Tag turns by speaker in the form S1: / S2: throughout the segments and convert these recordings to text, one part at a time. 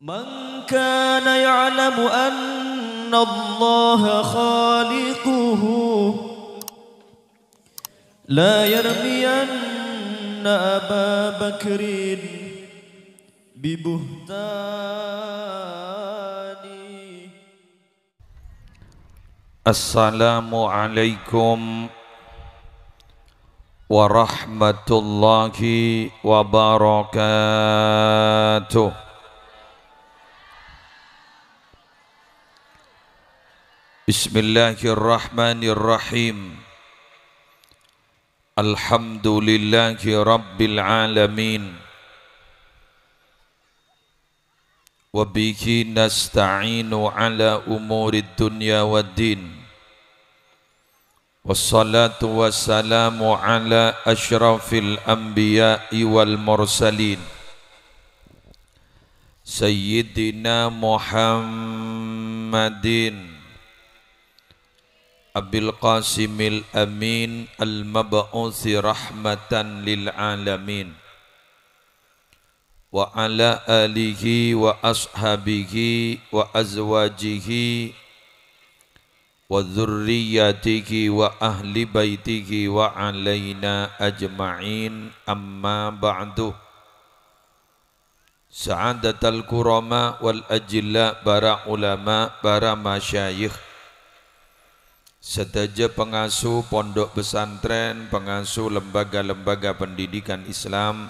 S1: من كان يعلم أن الله خالقه لا يرمين أبا بكر ببهتان السلام عليكم ورحمة الله وبركاته بسم الله الرحمن الرحيم الحمد لله رب العالمين وبه نستعين على أمور الدنيا والدين والصلاة والسلام على أشرف الأنبياء والمرسلين سيدنا محمد أبي القاسم الأمين المبعوث رحمة للعالمين وعلى آله وأصحابه وأزواجه وذريته وأهل بيته وعلينا أجمعين أما بعد سعادة الكرماء والأجلاء برا علماء برا مشايخ Sedaja pengasuh pondok pesantren, pengasuh lembaga-lembaga pendidikan Islam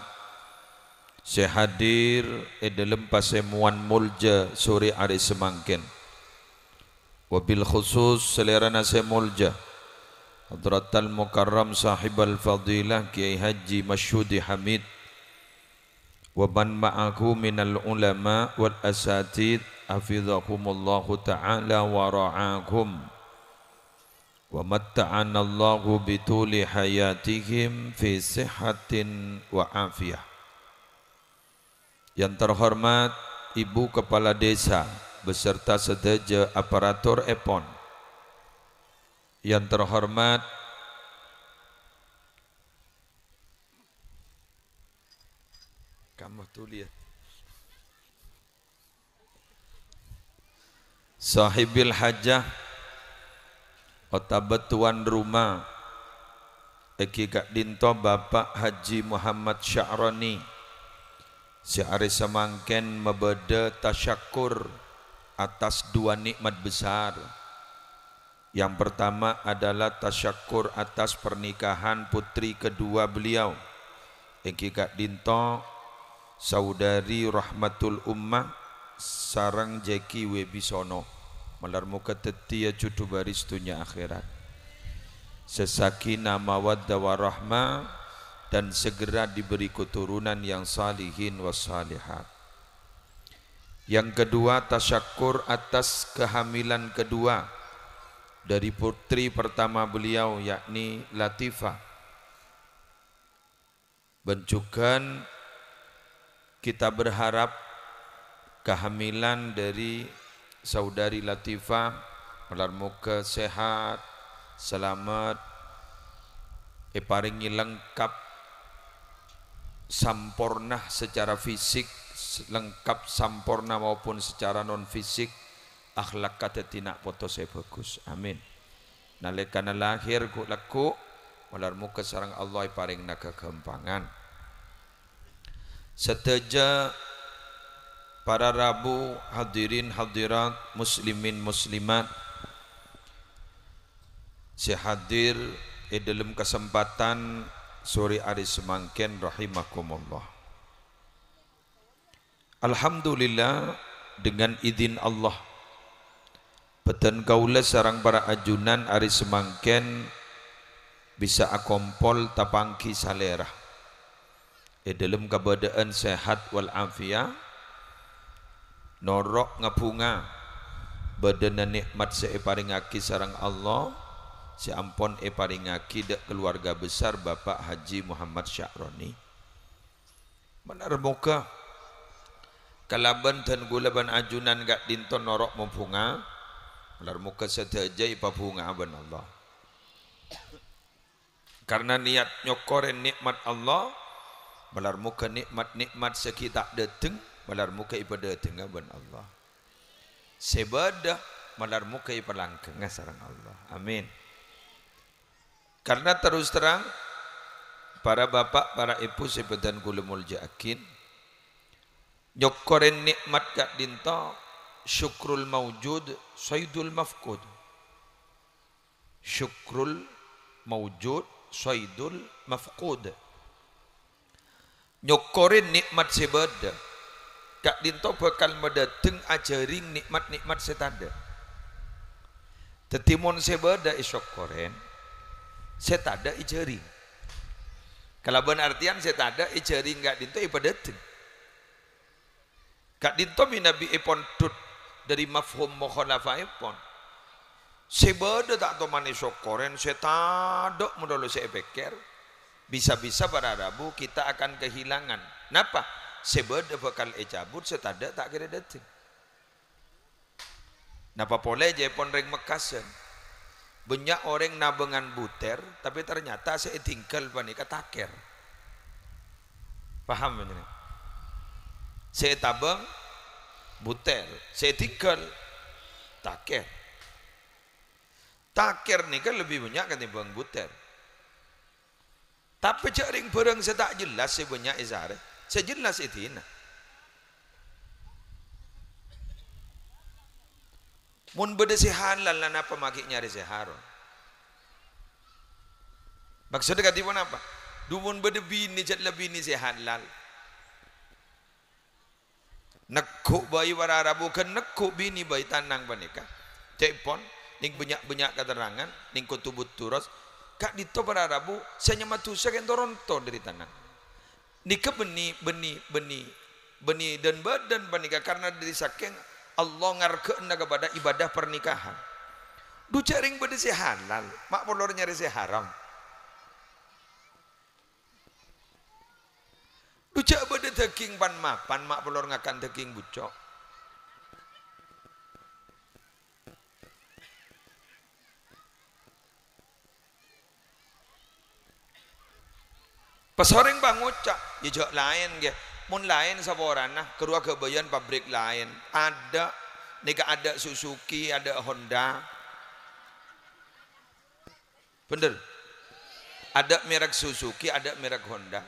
S1: Sehadir edalem eh, pasemuan mulja sore hari semangkin Wabil khusus selera nasi mulja Hadratal Mukarram sahib al-fadilah Kiai Haji Masyudi Hamid Wa man ma'aku minal ulama wal asatid Hafizahumullahu ta'ala wa ra'akum ومتعنا الله بطول حياتهم في صحة وعافية Yang terhormat Ibu Kepala Desa beserta sedaja aparatur EPON Yang terhormat Kamu tulis Sahibil Hajah otabet tuan rumah Eki Kak Dinto Bapak Haji Muhammad Syahroni Syahri semangken membeda tasyakur atas dua nikmat besar Yang pertama adalah tasyakur atas pernikahan putri kedua beliau Eki Kak Dinto Saudari Rahmatul Ummah Sarang Jeki Webisono cucu മുഖത്തെത്തിയ ചുറ്റുപരിസ്തുഞ്ഞ akhirat sesakina mawadda warahma dan segera diberi keturunan yang salihin wasalihat yang kedua tasyakur atas kehamilan kedua dari putri pertama beliau yakni Latifah bencukan kita berharap kehamilan dari saudari Latifah muka sehat selamat iparingi lengkap sampurna secara fisik lengkap sampurna maupun secara non fisik akhlak kata tidak saya bagus amin Nalekana lahir ku laku muka sarang Allah paring naga kempangan seteja para rabu hadirin hadirat muslimin muslimat si hadir di dalam kesempatan sore hari semangkin rahimakumullah alhamdulillah dengan izin Allah Beten kaula sarang para ajunan hari semangkin bisa akompol tapangki salerah di dalam keadaan sehat wal afiat norok ngebunga badan nikmat seiparingaki sarang Allah seampun ampon eparingaki dek keluarga besar Bapak Haji Muhammad Syahroni benar muka kalaban dan gulaban ajunan gak dinton norok mempunga benar muka sedaja ipabunga aban Allah karena niat nyokorin nikmat Allah benar muka nikmat-nikmat sekitak deteng malar muka ibadah tengah ben Allah. Sebadah malar muka ibadah dengan sarang Allah. Amin. Karena terus terang, para bapa, para ibu, sebadan gulimul jakin, nyokoren nikmat kat dinta, syukrul maujud, syaidul mafkud. Syukrul maujud, syaidul mafkud. Nyokoren nikmat sebadah, Kak dinto bakal medadeng ajaring nikmat-nikmat setanda. Tetimun sebeda isok koren. Setada ijaring. benar artian setada ijaring gak dinto ipadadeng. Ya gak dinto minabi ipon e tut dari mafhum mukhalafah ipon. E sebeda tak toman manisok koren setada menolo sepeker. Bisa-bisa para Rabu kita akan kehilangan. Kenapa? sebeda bekal e cabut setada tak kira dateng. napa boleh je pon reng mekasen banyak orang nabengan buter tapi ternyata saya tinggal panika taker paham ini saya tabang buter saya tinggal taker taker ni kan lebih banyak ketimbang buter tapi jaring ring barang saya tak jelas saya banyak izarah sejelas itina mun beda si halal lan apa maki nyari si haram maksudnya katipun apa dumun beda bini jad lebih bini si halal nekuk bayi warara bukan nekuk bini bayi tanang panika cepon ning banyak-banyak keterangan ning kutubut turos kak dito warara bu saya nyematu saya kan Toronto dari tanang Nika benih benih benih benih dan badan pernikah karena dari saking Allah ngarkeunna kepada ibadah pernikahan. Du caring bade si halal, mak polor nyari si haram. Du cak daging pan mapan, mak polor ngakan daging bucok. Pasoring bangun ya jok lain nggih. Mun lain saboran nah kerua kebayan pabrik lain. Ada nika ada Suzuki, ada Honda. Bener. Ada merek Suzuki, ada merek Honda.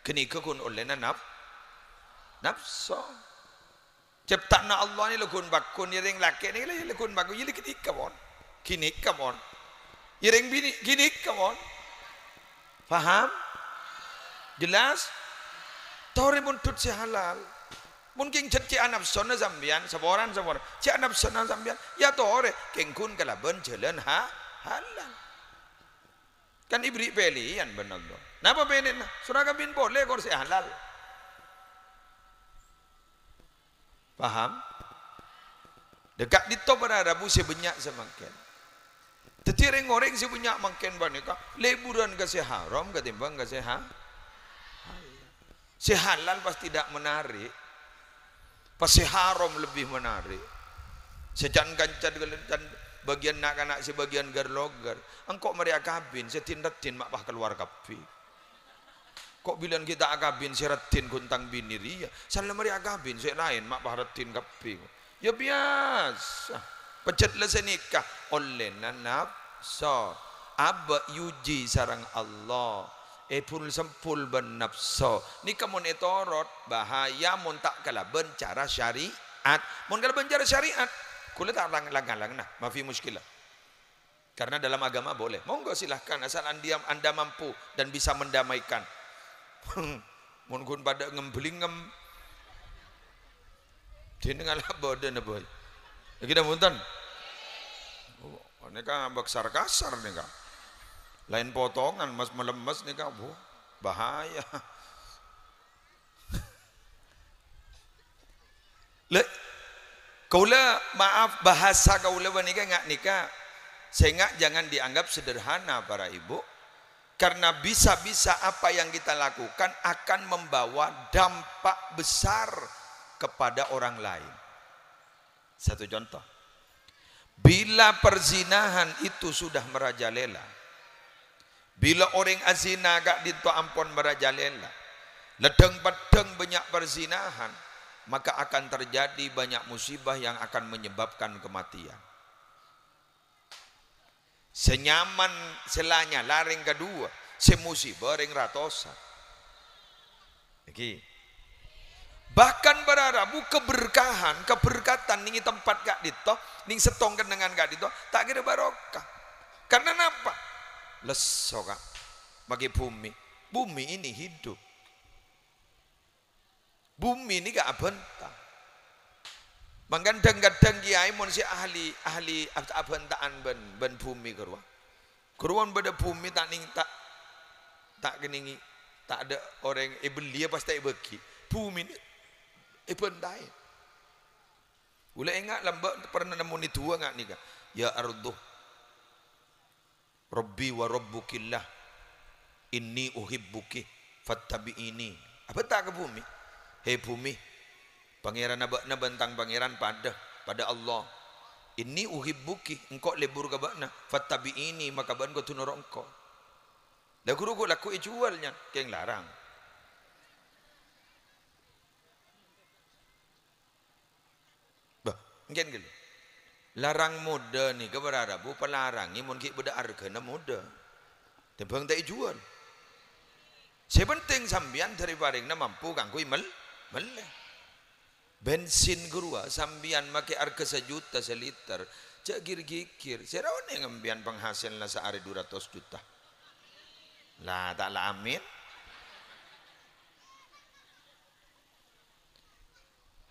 S1: Kenika kun olehna nap nafsu. Ciptana Allah ni lekun bakun, yiring ya laki ni ya lekun bakun, yiring ya kenika mon. Kini mon. Yiring bini, kini mon. Faham? Jelas? Tori pun tut si halal. Mungkin cek cek anak sana zambian, seboran seboran. Cek anak sana zambian, ya tori. Kengkun kala ben jalan ha? halal. Kan ibri peli yang benar tu. Napa peli? Surah kabin boleh kor si halal. Faham? Dekat di top ada rabu si banyak semakin. Tetiring orang si banyak makin banyak. Leburan kasih haram, ketimbang kasih haram. Si halal pas tidak menarik, pas haram lebih menarik. Sejan gancat dan bagian nak anak sebagian garlogar. Engkau mereka kabin, setindatin mak pah keluar kapi. Kok bilang kita akabin retin kuntang bini, ya. Salah mereka akabin saya lain mak pah retin kapi. Ya biasa. Pecet lesa nikah oleh nanap so abak yuji sarang Allah Ebul sempul ben nafso. Nika mun etorot bahaya mun tak kala bencara syariat. Mun kala bencara syariat, kula tak langgalang nah, mafi muskilah. Karena dalam agama boleh. Monggo silahkan asal anda, anda mampu dan bisa mendamaikan. Hmm, mun kun pada ngemblingem. Dene ngalah boden boy. Kita muntan. Oh, ini kan kasar sarkasar nih kan. Lain potongan mas melemes nih kamu. Bahaya. Le, kaula maaf bahasa kaula wanita nggak nikah. Sehingga jangan dianggap sederhana para ibu. Karena bisa-bisa apa yang kita lakukan akan membawa dampak besar kepada orang lain. Satu contoh. Bila perzinahan itu sudah merajalela, Bila orang azina agak dintu ampun merajalela. Ledeng-bedeng banyak perzinahan. Maka akan terjadi banyak musibah yang akan menyebabkan kematian. Senyaman selanya laring kedua. Semusibah ring ratosan. Iki. Bahkan berarabu keberkahan, keberkatan ning tempat gak dito, ning setong dengan gak dito, tak kira barokah. Karena apa? Lesoka bagi bumi. Bumi ini hidup. Bumi ini gak abenta. Mangkan kadang-kadang kiai mon si ahli ahli abentaan ben ben bumi keruan. Keruan pada bumi tak ning tak tak geningi tak ada orang ibeli eh, apa tak ibeki. Bumi ini abenta. Eh, Ula ingat lambat pernah nemu ni tua ngak ni kan? Ya arduh Rabbi wa rabbukillah Inni uhibbuki ini. Apa tak ke bumi? Hei bumi Pangeran abakna bentang pangeran pada Pada Allah Inni uhibbuki Engkau lebur ke abakna Fattabi'ini Maka abakna kau tunur engkau Lagu rugu laku ijualnya eh Keng larang Bah Engkau gila larang muda ni kepada Rabu pelarang ni mungkin beda argana muda tebang tak jual sepenting sambian dari paringna mampu kan kui imel mele bensin gerua sambian make arga sejuta seliter cak gir-gikir serawan yang ambian penghasil lah sehari 200 juta lah taklah amin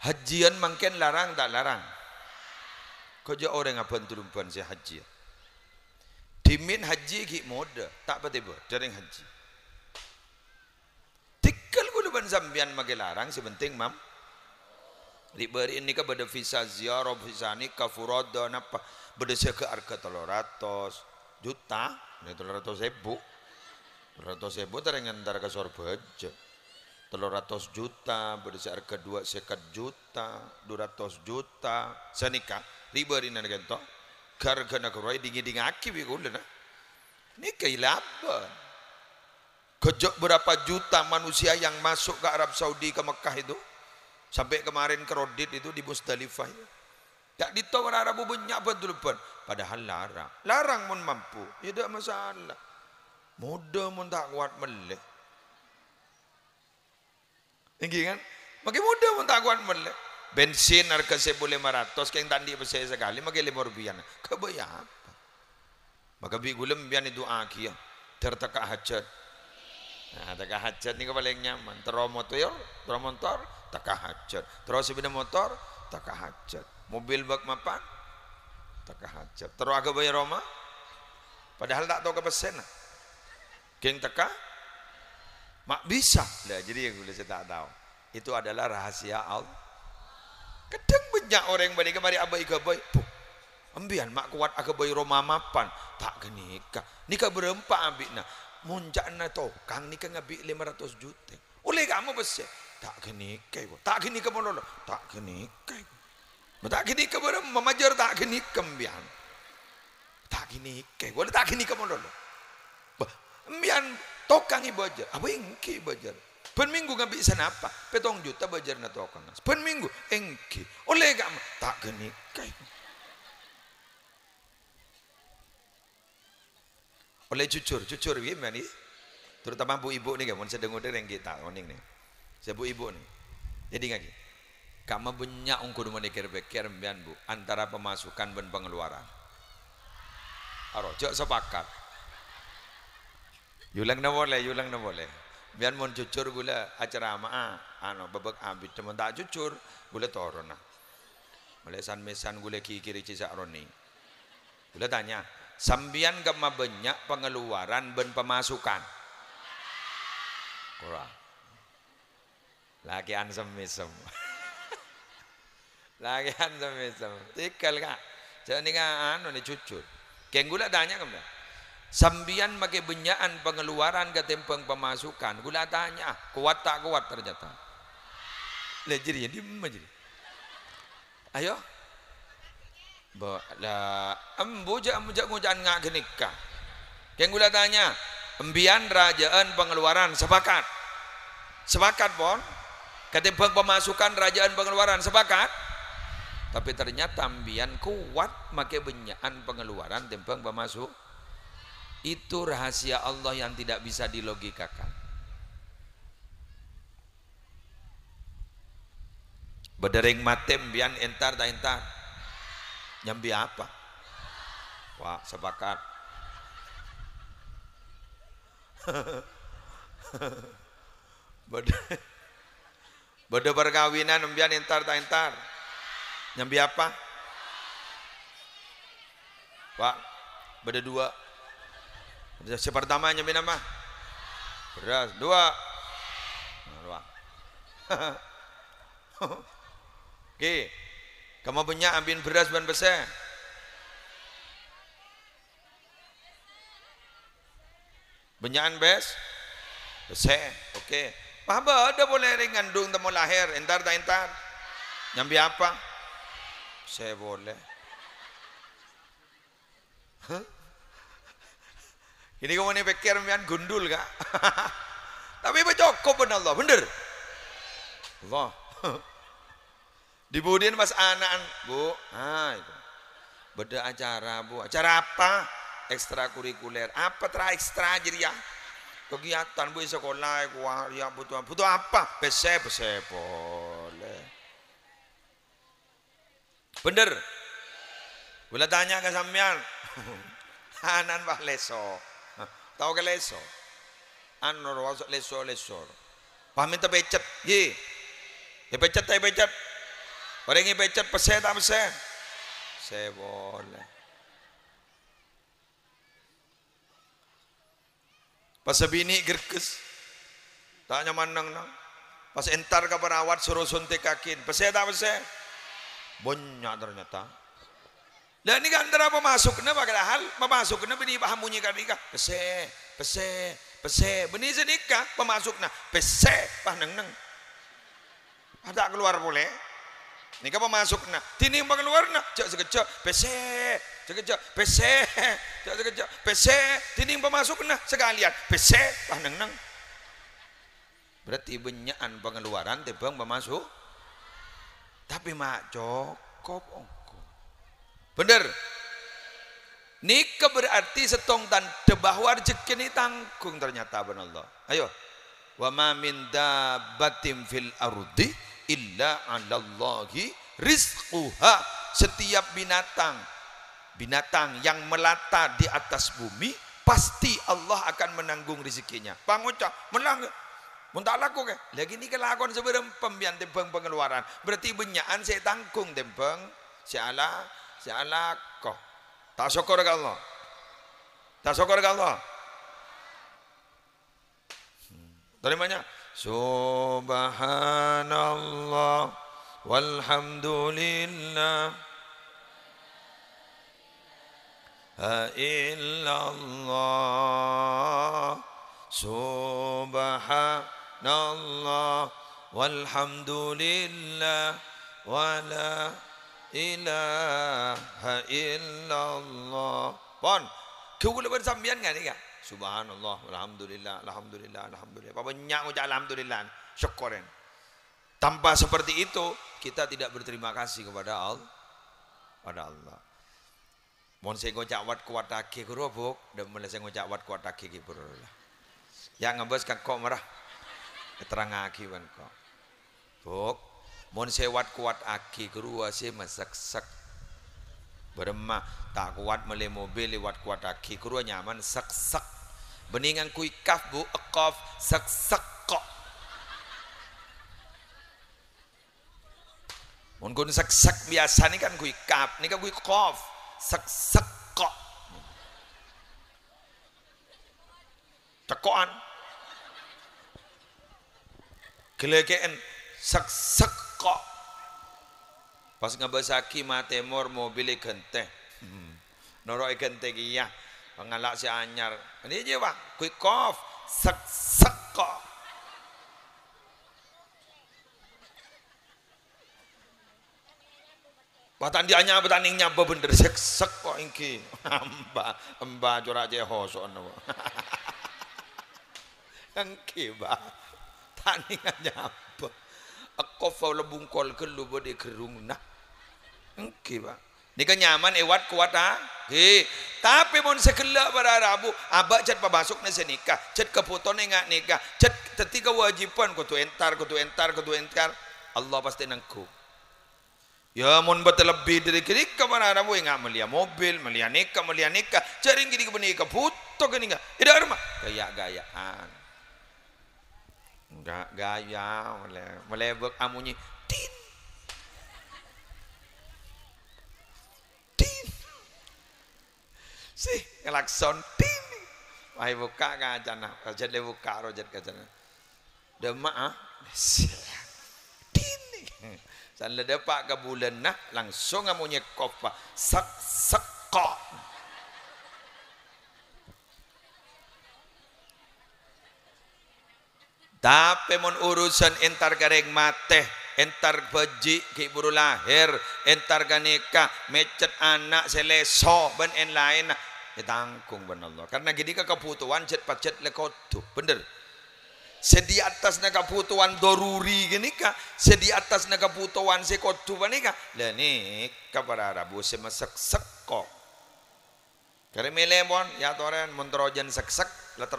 S1: hajian mungkin larang tak larang Kaja orang apa turun si haji. Ya? Dimin haji ki moda tak apa tiba jaring haji. Tikal kudu ban Zambian, mage larang penting mam. Diberi ini ke beda visa ziarah, visa nikah, furoda, apa beda ke arka teluratos juta, ini ribu, teluratos ribu terengan antara ke sorbejo. ratus juta berisi harga 2 sekat juta ratus juta saya nikah riba ini nak gento karga nak roi dingi dingi aki bi kulena ni kailaba kejok berapa juta manusia yang masuk ke Arab Saudi ke Mekah itu sampai kemarin kredit itu di Musdalifah ya. tak ditawar Arab banyak betul pun padahal larang larang mun mampu ya, tidak masalah muda mun tak kuat melih Nggih kan? Makin muda pun tak kuat Bensin harga boleh lima ratus, keng tandi besar sekali, makin lima rupiah. Kebaya apa? Maka bi gulem biar itu akia ya. terteka hajat. Nah, teka hajat ni paling nyaman. Teromotor, motor, ya. tero motor, teka hajat. Terus sepeda motor, teka hajat. Mobil bak mapan, teka hajat. Terus agak bayar Roma, padahal tak tahu kepesan. Keng takah? Mak bisa. Nah, jadi yang boleh saya tak tahu. Itu adalah rahasia Allah. Kadang banyak orang yang balik kemari abai gabai. Puh. Ambian mak kuat agabai roma mapan. Tak kenikah. nikah. Nikah berempat ambikna. na nah to. Kang nikah ngabik 500 juta. Oleh kamu besar. Tak kenikah. nikah. Tak geni nikah monolog. Tak kenikah. nikah. Tak geni nikah berempat. Memajar tak geni nikah ambian. Tak kenikah. nikah. Tak geni nikah monolog. Ambian tokang belajar apa engki belajar Pen minggu nggak bisa napa? Petong juta belajar na tokan. Pen minggu engki. Oleh gak tak geni Oleh jujur, jujur wih mana? Terutama bu ibu nih kamu sedang udah yang kita oning nih. Saya bu ibu nih. Jadi ngaki. Kamu punya ungkur rumah dekir bekir bu antara pemasukan dan pengeluaran. Aro, jauh sepakat. Yulang lagi boleh, yuk boleh. Biar mon cucur gula acara ama ah, ano babak abit teman tak cucur gula torona. Mulai san mesan gula kiri kiri cisa aroni. Gula tanya, sambian kema banyak pengeluaran ben pemasukan. Kurang. Lagi ansem misem. Lagi ansem misem. Tikal kak. Jadi nggak anu nih cucur. Kenggula tanya kemana? Sambian pakai benyaan pengeluaran ke tempeng pemasukan. Gula tanya, ah, kuat tak kuat ternyata. Lah jadi jadi jadi. Ayo. Ba la embu ja ja ngujan ngak kenikah. Yang gula tanya, embian rajaan pengeluaran sepakat. Sepakat pon. Ketimbang pemasukan rajaan pengeluaran sepakat. Tapi ternyata ambian kuat pakai benyaan pengeluaran timbang pemasuk itu rahasia Allah yang tidak bisa dilogikakan. Bedering matem bian entar da entar. Nyambi apa? Wah, sepakat. Bodoh perkawinan nembian entar tak entar. Nyambi apa? Pak, beda dua. Si pertama nyebut nama beras dua dua Oke. Kamu punya ambil beras ban besi Benyaan bes? Besar. Okey. Apa ada boleh ringan dung temu lahir. Entar dah entar. Nyambi apa? Saya boleh. Ini kamu pikir mian gundul kak? Tapi cukup benar Allah, bener. Allah. Dibudin mas anak, bu. Ah, itu. Beda acara bu. Acara apa? Ekstrakurikuler. Apa tera ekstra jadi ya? Kegiatan bu sekolah, kuah, ya butuh butuh apa? Besep, besep, boleh. Bener. boleh tanya ke sampean, anan pak leso. Tahu ke leso? Anur wasok leso leso. Pahami tak pecet. Ye. Ya pecet tak pecet. Orang ini pecet peseh apa peseh. Saya boleh. Pas bini gerkes. Tak nyaman nang nang. Pas entar ke perawat suruh suntik kakin. Peset apa peseh? Banyak ternyata. Dan ini kan terapa masuk kena hal, masuk kena bini paham bunyi kan nikah. Pese, pese, pese. Bini senikah pemasuk na. Pese, pah neng neng. Ada keluar boleh. Nikah pemasuk na. Tini yang keluar nak Cek sekejap. Pese, sekejap. Pese, cek sekejap. Pese, tini yang pemasuk Sekalian. Pese, pah neng neng. Berarti benyaan pengeluaran tebang pemasuk. Tapi mak cukup. Oh. Bener. Nika berarti setong dan debah warjekin ini tanggung ternyata benar Allah. Ayo. Wa ma min dabatim fil ardi illa 'alallahi rizquha. Setiap binatang binatang yang melata di atas bumi pasti Allah akan menanggung rezekinya. pangocah melang Muntah laku ke? Lagi ni kelakon seberempem pembian tempeng pengeluaran. Berarti benyaan saya tanggung tempeng. Saya salako tak syukur ke Allah tak syukur ke Allah hmm. Terimanya Subhanallah walhamdulillah illallah subhanallah walhamdulillah wala ilaha illallah pon kula ber sampean kan ya subhanallah alhamdulillah alhamdulillah alhamdulillah apa nyak ngucap alhamdulillah syukurin tanpa seperti itu kita tidak berterima kasih kepada Allah pada Allah Mon saya ngocak wat kuat lagi kerubuk dan mulai saya ngocak wat kuat lagi kibur Ya ngebos kan kok merah keterang akiban kok. Buk, mon sewat kuat aki sih mesek-sek. Beremah tak kuat mele mobil lewat kuat aki kerua nyaman sek-sek. Beningan kui kaf bu ekaf sek-sek kok. Mun kun sek-sek biasa ni kan kui kaf, ni kan kui kof. Sek-sek kok. Cekoan. Gelegeen sak sak kok pas ngabasaki matemor mobil e genteng hmm. noroi genteng iya pengalak si anyar ini aja pak quick off sak sak kok Batan dia nya batan ing nyamba bener sek sek kok ingki. Amba amba je hosono. Engki ba. Taningan nyamba akofa lebungkol kelu bode kerung nah engke ba nika nyaman ewat kuat ah. Hei, tapi mon sekela pada rabu abak cat pabasuk na senika cat keputon ngak nika cat ketika kewajiban kutu entar kutu entar kutu entar Allah pasti nangku Ya mon lebih dari kiri kamar rabu ya ngak melia mobil melia nikah melia nikah jaring kiri kebeni kaputok keninga ida rumah gaya gayaan Enggak gaya, melebek amunyi. Tin. Tin. Sih, ngelakson tin. Wahai buka kacana, ah. kajian le buka rojat kacana. Demak ah. Tin. San ledepak ke bulan nah langsung amunyi kopa. Sak sak kok. Tapi mon urusan entar gareng mateh, entar beji kiburu lahir, entar ganika, mecet anak seleso ben en lain ya ditangkung ben Allah. Karena gini ke kebutuhan cet pacet lekotu, bener. Sedi atas na kebutuhan doruri gini ka, sedi atas na kebutuhan sekotu banika. Lah ni para Rabu semasek sekok. Kare melemon ya toren mon trojan sek-sek la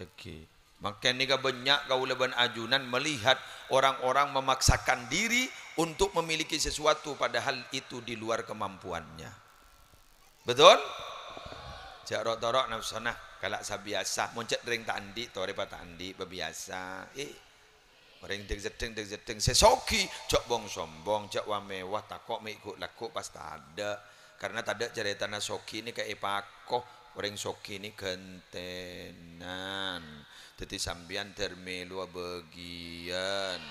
S1: Oke. Maka ini banyak kaulaban ajunan melihat orang-orang memaksakan diri untuk memiliki sesuatu padahal itu di luar kemampuannya. Betul? Jarok torok nafsana kalak sabiasa muncet ring tak andi tore pat andi bebiasa. Eh ring deg jedeng deg jedeng sesoki cok bong sombong cok wa mewah takok mik ikut laku pas ada karena tak ada ceritana soki ini kayak pakoh Orang soki ini gentenan. Jadi sambian termelu bagian.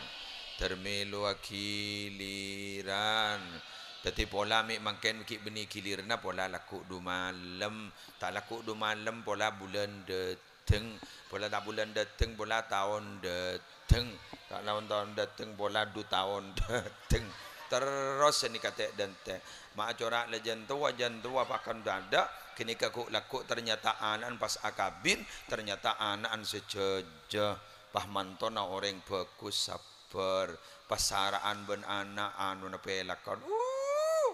S1: Termelu kiliran. tetapi pola mik mungkin mikik beni kilir pola laku du malam tak laku du malam pola bulan deteng pola tak bulan deteng pola tahun deteng tak tahun tahun deteng pola du tahun deteng terus ni kata teh. Macam corak lejen tua jen tua pakan dah kini kaku laku ternyata anan pas akabin ternyata anan sejaja pah mantona orang bagus sabar pasaraan ben anak anu nepelakon uh.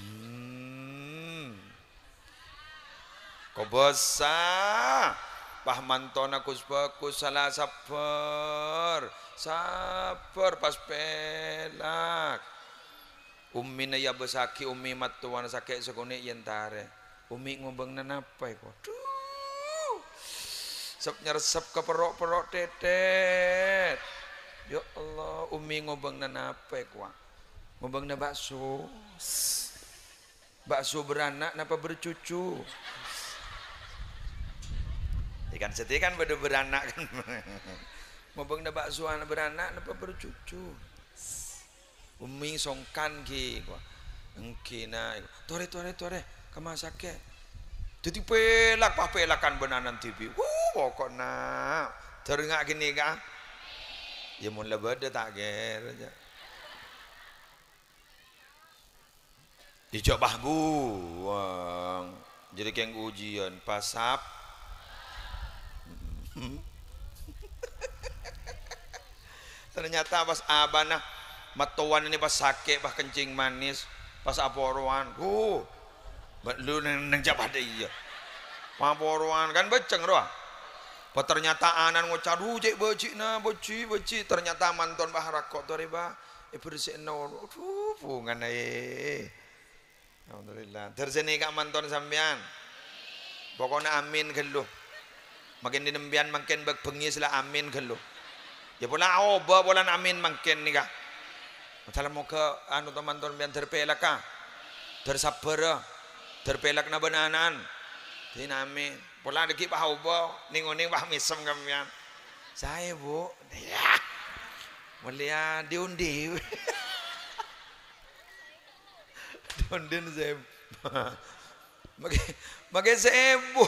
S1: hmm. kobosa pah mantona kus bagus salah sabar sabar pas pelak ummina ya besaki ummi matuan sake sekone yen tare ummi ngombengna napa iku aduh sep nyeresep ke perok-perok tetet ya Allah ummi ngombengna napa iku ngombengna bakso bakso beranak napa bercucu ikan seti kan pada beranak kan ngombengna bakso anak beranak napa bercucu mingsongkan ki kuwi engki na tore tore tore sakit. jadi pelak pak pelakan benanan TV wuh pokoknya teringat gini kah ya mula lebar tak ger aja dijok jadi keng ujian pasap ternyata pas abana matuan ini pas sakit pas kencing manis pas aporuan, oh lu neng neng jabah deh iya kan beceng roh. pas ternyata anan ngucar cek bocik na beci beci ternyata manton bah rakok tuh riba eh bersih nol aduh bungan eh alhamdulillah tersini kak manton sambian pokoknya amin geluh makin dinembian makin berpengis lah amin geluh ya pula oba oh, bolan amin makin nih kak muka anu teman-teman biar terpelak kah tersabar terpelak ah. na benanan dinami pola deki pahau bo ninguning pah misem kamian saya bu ya mulia diundi diundin saya makai makai saya bu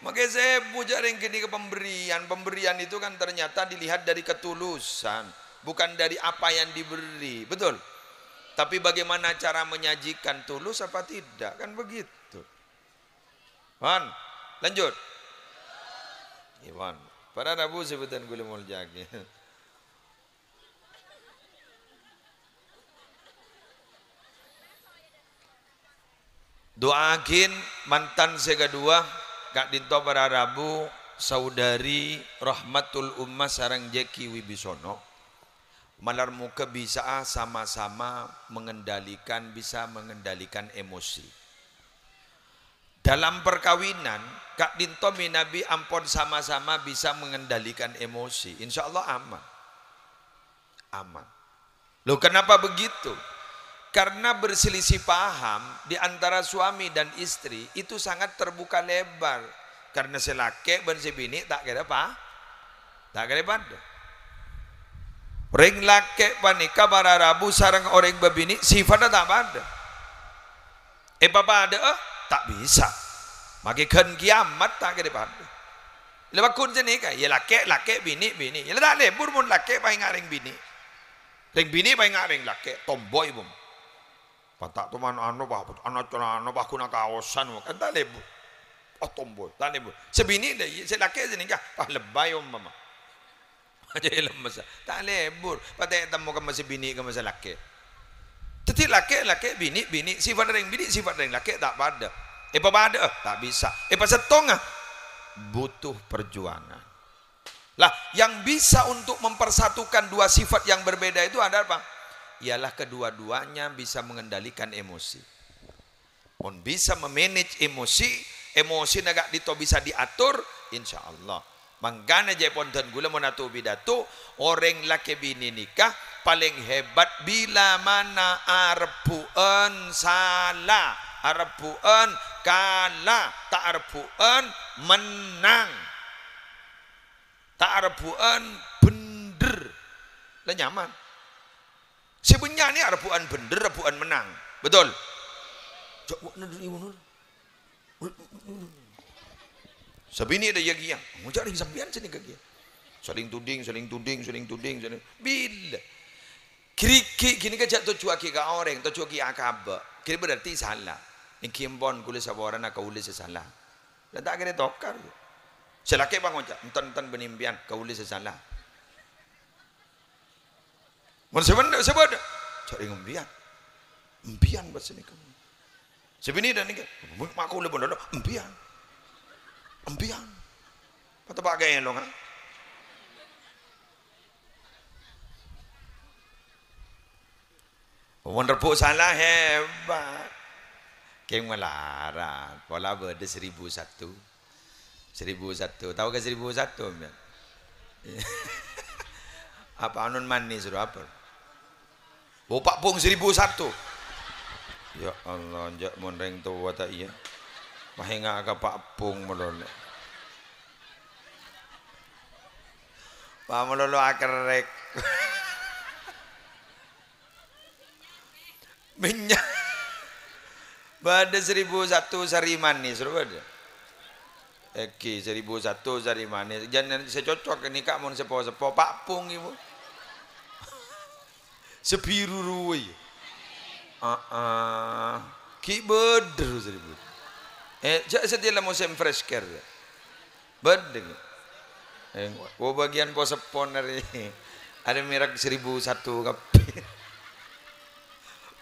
S1: makai saya bu jaring kini ke pemberian pemberian itu kan ternyata dilihat dari ketulusan bukan dari apa yang diberi, betul? Tapi bagaimana cara menyajikan tulus apa tidak? Kan begitu. Wan, lanjut. Iwan, para Rabu sebutan gulimul jagi. Doakin mantan sega dua Kak Dinto para Rabu saudari Rahmatul Ummah sarang Jeki Wibisono Malar muka bisa ah sama-sama mengendalikan bisa mengendalikan emosi. Dalam perkawinan, Kak Dinto Nabi Ampon sama-sama bisa mengendalikan emosi. Insya Allah aman. Aman. Loh kenapa begitu? Karena berselisih paham di antara suami dan istri itu sangat terbuka lebar. Karena selake dan bini tak kira apa? Tak kira pandang. Ring laki panika para rabu sarang orang babini sifatnya tak ada. Eh apa ada eh? tak bisa. Maki ken kiamat tak kira lebakun Lepas kun jenis kan? Ya laki laki bini bini. Ya tak lebur pun laki paling ngaring bini. Ring bini paling ngaring laki tomboy pun. Patak tu mana anu bah, anak cina anu bah kuna kawasan kan tak lebur. Oh tomboy tak lebur. Sebini deh, selaki jenis kan? Pah lebay om um, mama jadi lemes tak lebur patai temu kemas bini kemas laki tetapi laki laki bini bini sifat ring bini sifat ring laki tak pada eh, apa pada eh, tak bisa apa eh, setongah butuh perjuangan lah yang bisa untuk mempersatukan dua sifat yang berbeda itu ada apa ialah kedua-duanya bisa mengendalikan emosi pun bisa memanage emosi emosi nagak dito bisa diatur insya Allah Mangkana jay ponton gula mo natubidatu, orang laki bini nikah, paling hebat bila mana arpuan salah. Arpuan kalah, tak arpuan menang. Tak arpuan bener. Lah nyaman. Sebenarnya arpuan bender arpuan menang. Betul? Cok, nak diri Sabi ini ada yagi yang. Ngucak ring sambian sini kaki. Saling tuding, saling tuding, saling tuding, saling bila. Kiriki kini kerja tu cua ki ka orang, tu cua ki akab. Kiri berarti salah. Ini kimbon kulis sabaran nak kulis salah. Letak kira tokar. Selake bang ngucak, entan-entan benimbian kulis salah. Mun sebenda sebenda. Cari ngumpian. Empian bahasa ni kamu. Sebini dan ni kan. Mak aku lebih dulu empian. Ambian. pak bagay dong. Ha? Menerbuk salah hebat. Keng melarat. Pola berde seribu satu. Seribu satu. Tahu ke seribu satu? apa anun manis suruh apa? Bapak pung seribu satu. Ya Allah, jak monreng tua tak iya agak Pak Pung melolo. Pak melolo akerek. Minyak. Bade seribu satu sari manis. Bada. Eki seribu satu sari manis. Jangan secocok ini kak mau sepo-sepo. Pung ibu. sepiru ruwi. Ah, uh -uh. ki seribu. Eh, setiap musim fresh care. Bedeng. Eh, oh bagian pos seponer Ada merek seribu satu kapir.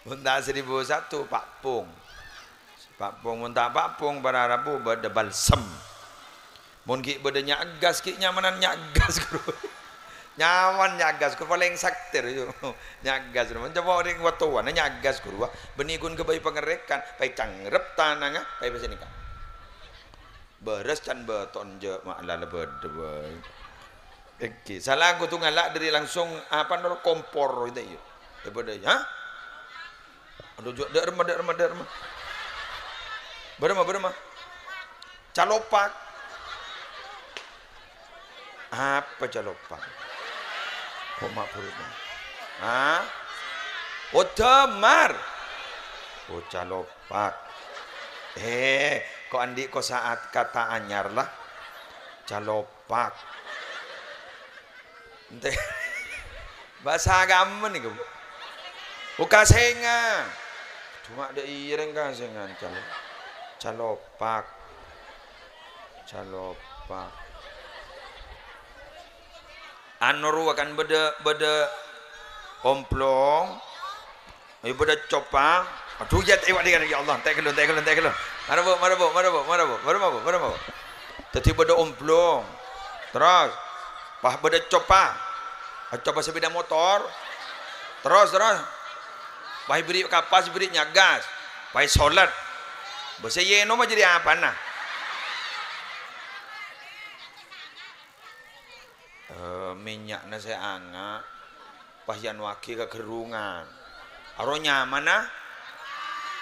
S1: Muntah seribu satu Pak Pung. Pak Pung muntah Pak Pung para Rabu beda balsem. Mun ki nyak gas ki nyamanan nyak gas kru nyawan nyagas kurwa paling sakter yo nyagas kurwa mencoba orang watuan nyagas kurwa benigun ke bayi pengerekan pai cangrep tananga pai pesen nikah beres can beton je maklah lebed Okey, salah gue tu ngalak dari langsung apa nol kompor itu yo. Iya. Ya, Daripada ha? Aduh jua derma derma, dak berma, dak Calopak. Apa calopak? kok mabrurnya Hah? Udemar bocah lopak eh kok andi kok saat kata anyar lah calopak ente bahasa agama nih kamu buka senga cuma ada ireng kan sengan calopak calopak Anoru akan berde berde omplong. Ayuh berde copang. Aduh ya tewak dia kan. ya Allah. Tak kelon tak kelon tak kelon. Mana bu? Mana bu? Mana bu? Mana bu? Mana bu? Mana bu? Tetapi berde omplong. Terus. Pah berde copang. Coba sepeda motor. Terus terus. Pah beri kapas beri nyagas. Pah solat. Bersih ye no mah jadi apa nak? Eh, minyaknya saya angak pasyan wage kegerungan aro nyaman nah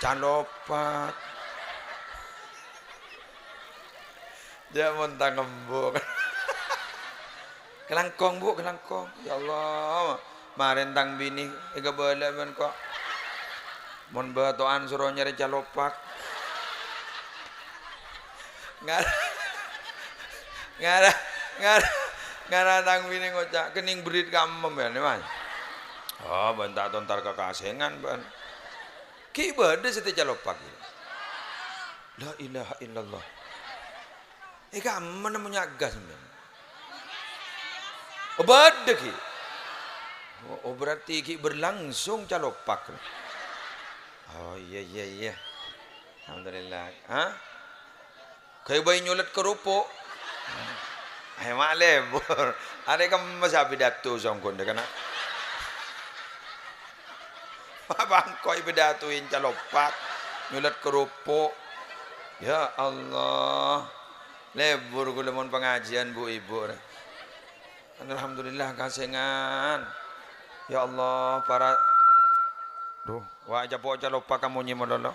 S1: calopat dia muntah ngembung kelangkong bu kelangkong ya Allah kemarin tang bini tiga boleh men kok mon batoan suruh nyari calopak ngarah ngarah ngarah ngaratang wini ngocak kening berit kamu ya, ben mas oh ben tak tontar kekasengan ben ki bade sete calopak la ilaha illallah eh kamu menemunya gas ben oh, bade ki oh, oh, berarti ki berlangsung calopak oh iya iya iya alhamdulillah ha kayak bayi nyulet kerupuk Hemak eh, libur. Hari kemes pidato songkon deh kena. Abang koi pidatuin calopat, nyulat kerupuk. Ya Allah. Lebur kula pengajian Bu Ibu. Alhamdulillah kasengan. Ya Allah para Duh, wa japo aja lupa kamu nyi wah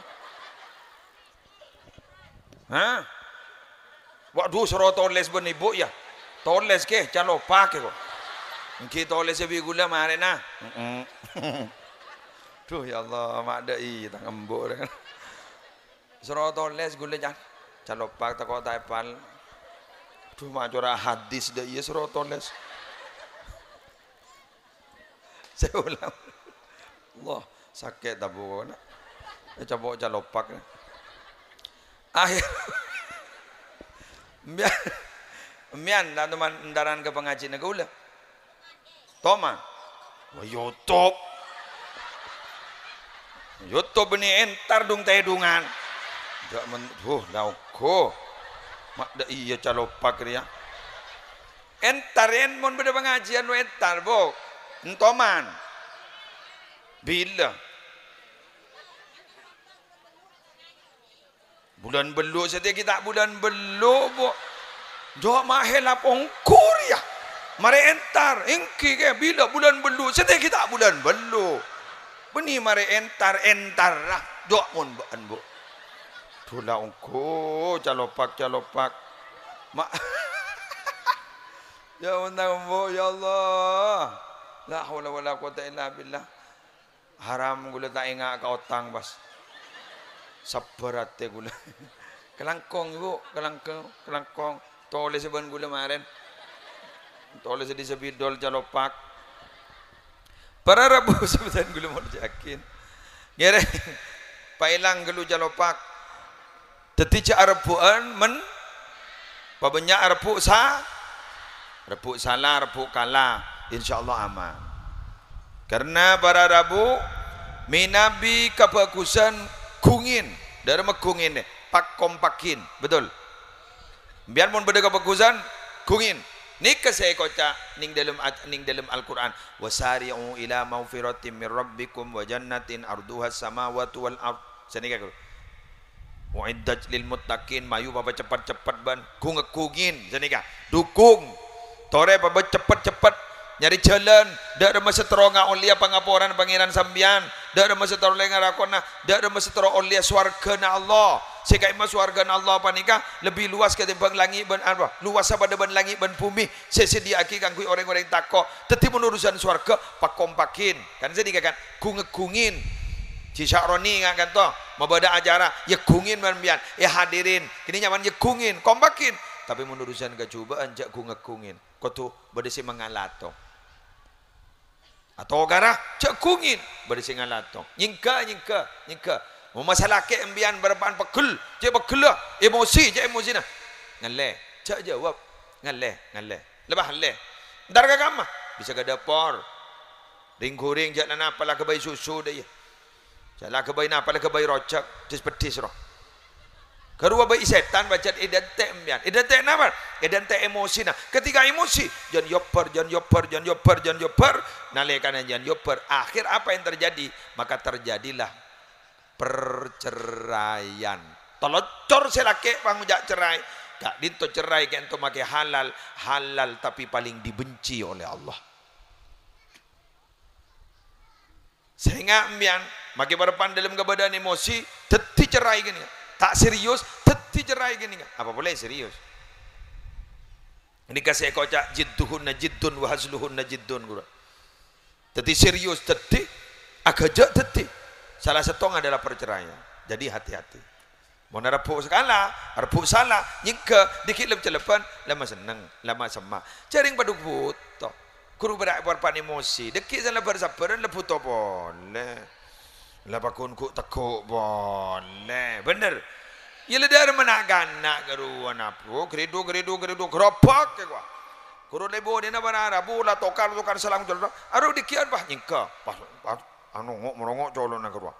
S1: Hah? Waduh sorotoles ben Ibu ya. toles ke calo pake ko ki toles bi gula mare na tuh ya allah mak ada i tang embo eh. Serot sero toles gula ya. jan calo pak tak kota epal tuh macora hadis de i, serot toles saya ulang Allah sakit tabu kau nak cabo calo pak akhir biar Mian lah teman ndaran ke pengaji na ulah, Toma. YouTube. YouTube ni entar dung tedungan. Dak men duh dauko. Mak dak iya calopak ria. Ya. Entar en mon beda pengajian nu entar bo. Entoman. Bila? Bulan beluk setiap kita bulan beluk bo. Jawa mahela pong kuria. Mari entar engki ke bila bulan belu. sedek kita bulan belu. Beni mari entar entar lah. Jawa mon bukan bu. Tula ungku calopak calopak. Mak. ya undang bu ya Allah. La haula wala quwata illa billah. Haram gula tak ingat ke otang bas. Sabarate gula. Kelangkong ibu, kelangkong, kelangkong. Tole seban gula maren. Tole sedih sebi dol jalopak. Para rabu sebutan gula mau yakin. Gere pailang gelu jalopak. Tetice arabuan men pabenya arbu sa rebu salah rebu kalah insyaallah aman. Karena para rabu minabi kebagusan kungin dari megungin pak kompakin betul biar pun berdekat bagusan kungin ni kasai kota ning dalam ning dalam al-Quran wasari'u ila mawfiratin mir rabbikum wa jannatin arduha samawati wal ard sini kak Wa'iddaj lil mutakin, mayu bapa cepat-cepat ban kung kungin sini kak dukung tore bapa cepat-cepat nyari jalan dak ada masa teronga oleh apa ngaporan pangeran sambian dak ada masa terlengar akona dak ada masa teronga oleh swarga na Allah Sehingga iman suarga Allah panika lebih luas ke tempat langit ben apa? Luas apa dengan langit ben bumi. Saya sedia aki kan orang-orang tako. Tetapi menurusan pak kompakin Kan saya dikatakan kan? kungekungin. Cisak Roni ingat kan toh. Mabada ajaran. Ya kungin berambian. Ya hadirin. Kini nyaman ya kungin. Kompakin. Tapi menurusan kecubaan cak kungekungin. Kau tu berdisi mengalato. Atau gara cak kungin berdisi mengalato. Nyingka, nyingka, nyingka. nyingka masalah ke embian berban pekul je lah emosi je emosi nah ngale cak jawab ngale ngale lebah le darga gama bisa ke dapur ring goreng jak nan apa lah, lah bayi susu dia jak lah bayi nan apa lah kebai rocak jis pedis roh kerua bai setan bacat identek embian identek napa identek emosi nah ketika emosi jan yoper jan yoper jan yoper jan yoper nalekan jan yoper akhir apa yang terjadi maka terjadilah perceraian. Telocor selake bang ujak cerai. gak dinto cerai ke make halal, halal tapi paling dibenci oleh Allah. Sehingga ambian make berpan dalam kebadan emosi, teti cerai gini. Tak serius, teti cerai gini. Apa boleh serius? Ini kasih kocak jidduhun najiddun wahazluhun najiddun teti serius teti, agak jauh teti. Salah setong adalah perceraian. Jadi hati-hati. Mau nak repuk sekala, repuk salah, nyengke, dikit lem celepan, lama seneng, lama semak. Cering padu buto. Kuru berak berpani emosi. Dikit sana bersabar, lepuk to boleh. Lepas kun ku tekuk boleh. Benar. Ya lah Ia ledar menak ganak keruan apa. Keridu, oh, keridu, keridu, keropak ke gua. Kuru lebo dina barang Arab, bula tokar, tokar selang, tokar. Aduh dikian bah, nyengke. pas, Anu ngok, merongok colo nagurwa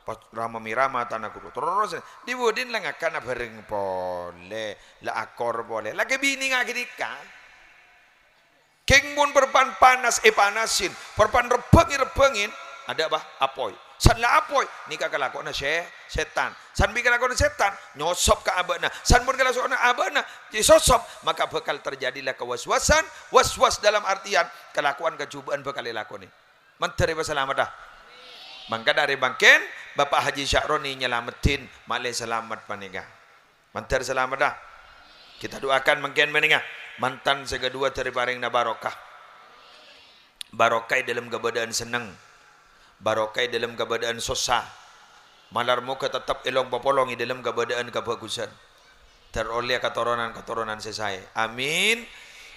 S1: pas rama mirama tanaguru terus bodin lah ngakana bering boleh la akor boleh lagi bini ngaki nikah king pun perpan panas eh panasin perpan rebengin rebengin ada apa? apoi san la apoi nikah kelakuan se setan san bikin kelakuan nah setan nyosop ke abana san pun kelakona abana jadi maka bekal terjadilah kewaswasan waswas dalam artian kelakuan kecubaan bekal lakoni menteri berselamat dah Mangka dari bangken Bapak Haji Syahroni nyelamatin malai selamat panega. Mantar selamat dah. Kita doakan mungkin panega mantan segedua terbaring na barokah. Barokai dalam keadaan senang. Barokai dalam keadaan susah. Malar muka tetap elong papolong dalam keadaan kebagusan. Teroleh keturunan-keturunan saya. Amin.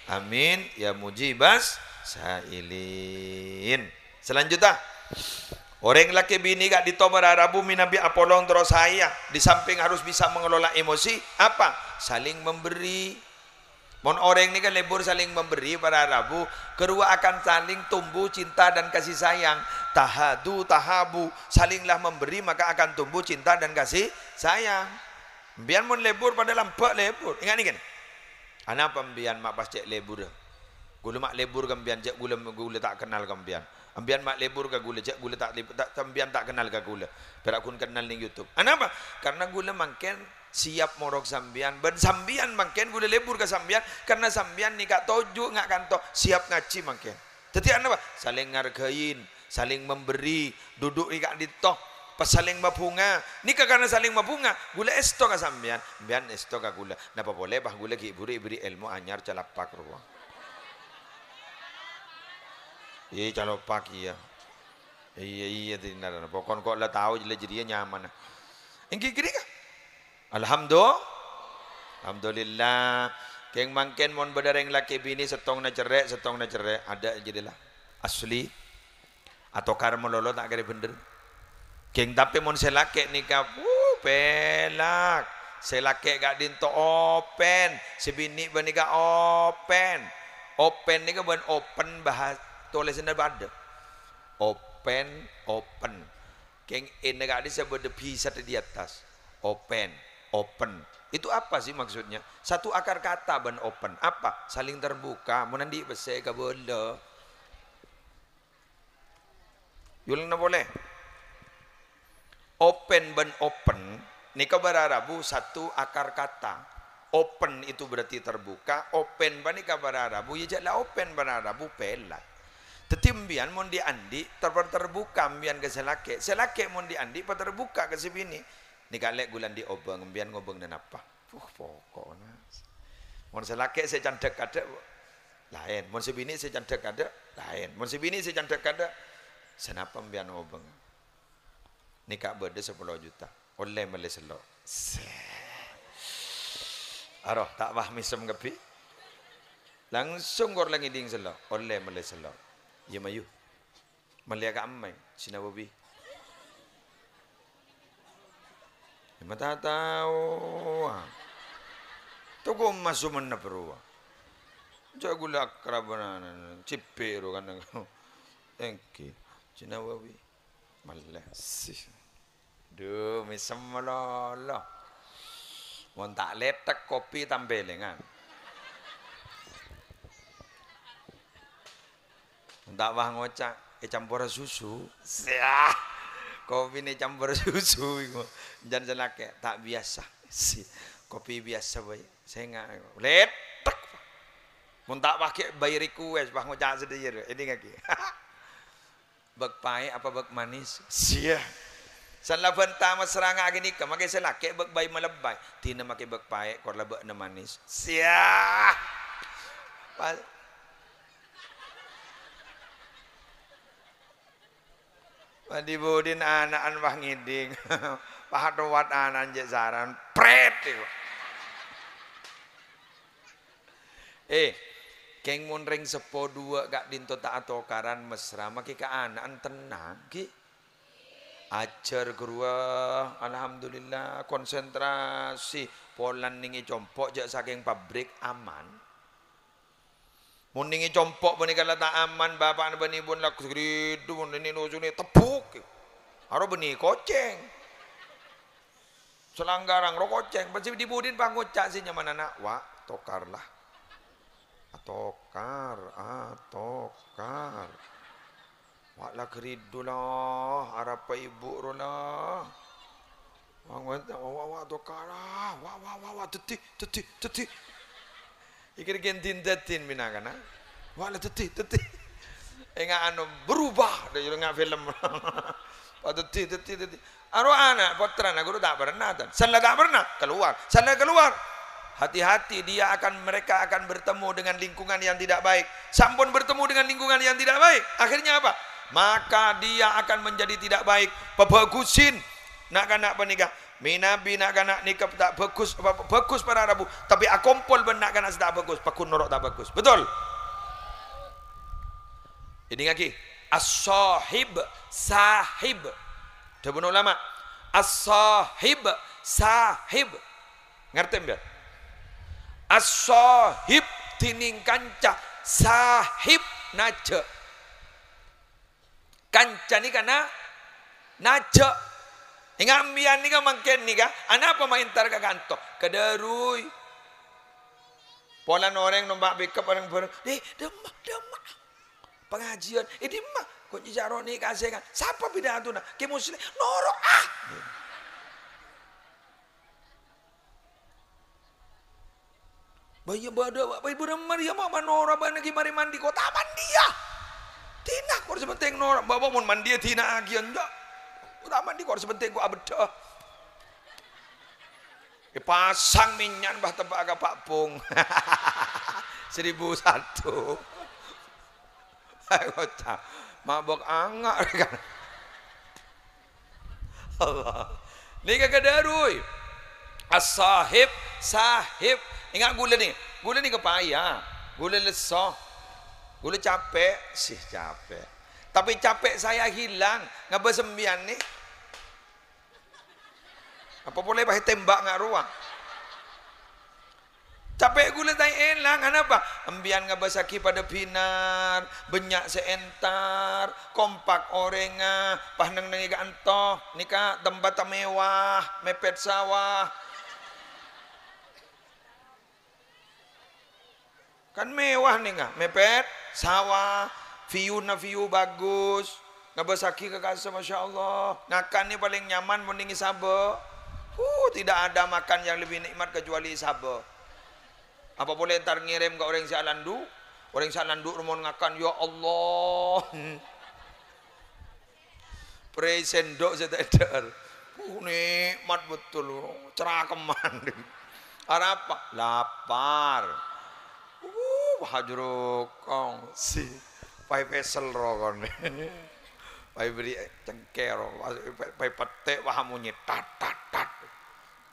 S1: Amin. Ya mujibas sa'ilin. Selanjutnya. Orang laki bini gak ditobar Arabu minabi apolong terus saya. Di samping harus bisa mengelola emosi, apa? Saling memberi. Mon orang ini kan lebur saling memberi para Arabu. Kedua akan saling tumbuh cinta dan kasih sayang. Tahadu, tahabu. Salinglah memberi maka akan tumbuh cinta dan kasih sayang. Biar mon lebur pada lampak lebur. Ingat ini kan? Anak pembian mak pas cek lebur. Gula mak lebur kembian kan cek gula gula tak kenal kembian. Kan ambian mak lebur ke gula cak gula tak lebur tak ambian tak kenal ke gula perakun kenal ning YouTube kenapa karena gula makin siap morok sambian ben sambian makin gula lebur ke sambian karena sambian ni kak toju ngak kanto siap ngaci makin. jadi apa saling ngargain saling memberi duduk ni kak ditoh saling mabunga ni ka saling mabunga gula esto ka sambian bian esto ka gula napa boleh bah gula ki iburi ilmu anyar calapak ruang Iya चलो ya. iya. Iya iya iya नरन पकौन को lah tahu jadi jadi न्यामन इनकी गिरेगा अलहमदो Alhamdulillah keng mangken mon bedareng laki bini setong na cerek setong na cerek ada jadilah asli atau karma lolo tak kare bener keng tapi mon selake nikah wuh pelak selake gak dinto open sebini benika open open ni kan bukan open bahasa tulisannya pada open open keng ini gak disebut bisa di atas open open itu apa sih maksudnya satu akar kata ben open apa saling terbuka mau nanti besek boleh Yulana boleh open ben open nikah berarabu satu akar kata open itu berarti terbuka open bani kabar Arabu ya jadilah open bani Arabu pelat tetimbian mun di andi terbuka terbuka ambian ke selake selake mun diandi andi terbuka ke sini bini ni kak lek gulan di obeng ambian ngobeng dan apa fuh pokoknya mun selake saya canda ada lain mun si saya canda ada lain mun si saya canda ada senapa ambian obeng ni kak berde sepuluh juta oleh malay selok aroh tak wah misam kepi langsung gor lagi ding selok oleh malay selok cina ya, من ليك عمي sinabi ya, matatawa tugo masuman na peruwa jagula krabana cipero kan engke sinabi malah sih duh misemelolo Wong tak letek kopi tambelengan. tak wah ngocak e campur susu siah kopi ini campur susu Jangan jan akeh tak biasa si kopi biasa bae saya nggak Letak. mun tak pakai bayar request bah ngocak sedih ini ngaki bek pahit apa bek manis siah San laban tama seranga agini ka makai sa laki bag bayi melebay. Tina makai bag pae kor labak manis. Siya! Mandi budin anaan wah ngiding. Pahat wat anan jek saran. Pret. Eh, keng mun sepo dua gak dinto tak atau karan mesra maki ke anan tenang ki. Ajar gerua, alhamdulillah konsentrasi polan ningi compok jak saking pabrik aman. Mundingi compok bani kala tak aman bapa anda bani pun lak seridu pun ini nusu ni tepuk. Haro bani koceng. Selanggarang ro koceng pasti dibudin bang kocak sinya mana nak wa tokarlah. Atokar, tokar Wa lak seridu lah harapai lah, ibu ro lah. Wa wah wah wa tokar lah. wah wah wah wa tetik tetik tetik. Ikir gentin tetin minangana. Wala teti teti. enggak anu berubah dari nga film. Teti teti teti. Aro anak putrana guru tak pernah dan sana tak pernah keluar. Sana keluar. Hati-hati dia akan mereka akan bertemu dengan lingkungan yang tidak baik. Sampun bertemu dengan lingkungan yang tidak baik. Akhirnya apa? Maka dia akan menjadi tidak baik. Pebagusin nak kanak penikah. Minabi nak kanak nikah tak bagus bagus para Rabu tapi akompol ben nak kanak tak bagus pakun norok tak bagus betul ini lagi as-sahib sahib dah bunuh lama as-sahib sahib ngerti mbak as-sahib tining kanca sahib naja kanca ni kana naja Hingga ambian niga mangken niga, anapa main targa ganto? Kedarui. Pola orang nombak backup orang bareng. Deh, demak, demak. Pengajian, eh demak. Kau jaro ni kasih kan. Siapa pidato na? Ke muslim, noro ah. Bayi bada, bayi beremar ya mak manora bana mari mandi kota mandi ya. Ah! Tina kau sebentar nora, bapak mau mandi tina agian enggak. Uraman di kor sebentar gua abedah. Dipasang ya, minyak bah tempat agak Pak Pung. Seribu satu. Kocak. Mabok angak kan. Ini Ni darui. As-sahib, sahib. Ingat gula ni. Gula ni kepaya, Gula lesoh, Gula capek. Sih capek. Tapi capek saya hilang. nggak sembian nih? Apa boleh pakai tembak nggak ruang? Capek gula tak elang, kenapa? Embian ngabasaki pada pinar, benyak seentar, kompak orenga, pahneng nengi gantoh nikah nika tempat mewah, mepet sawah. Kan mewah nih nggak? Mepet sawah, view na view bagus ngabesaki kekasih masya Allah ngakan ini paling nyaman mending sabo huh, tidak ada makan yang lebih nikmat kecuali sabo apa boleh ntar ngirim ke orang Salandu orang Salandu rumah ngakan ya Allah presendok sedar uh, nikmat betul cerakeman harap lapar uh hajrukong sih pai pesel ro kon. pai beri cengker pai petek wah munyi tat tat tat.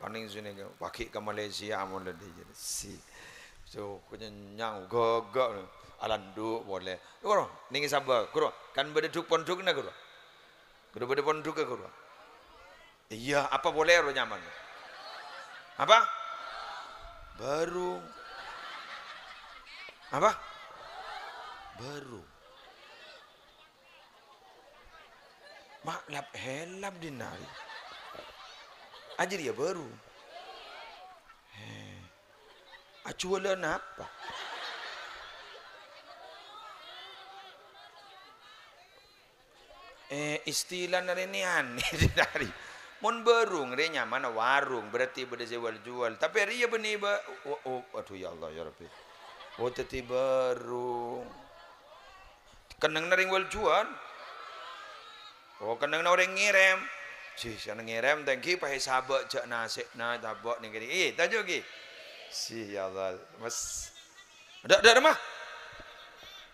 S1: Paning sini pagi ke Malaysia le di si. So kunyang gogok alan duk boleh. Kuro ningi sabar kuro kan beda duk pondok na kuro. Kuro beda pondok ke Iya, apa boleh ro nyaman? Apa? Baru. Apa? Baru. maklap helap dinari aja dia ya baru eh acuala napa eh istilah nari ni aneh dinari mun berung re warung berarti beda jual jual tapi ria ya beni ba oh, oh, aduh ya Allah ya Rabbi oh tiba berung kenang naring wal jual oh kadang keneng orang ngirim sih sana ya ngirim tengki pakai sabuk jak nasik na tabak nih kiri eh tajuk ki si Allah mas ada ada mah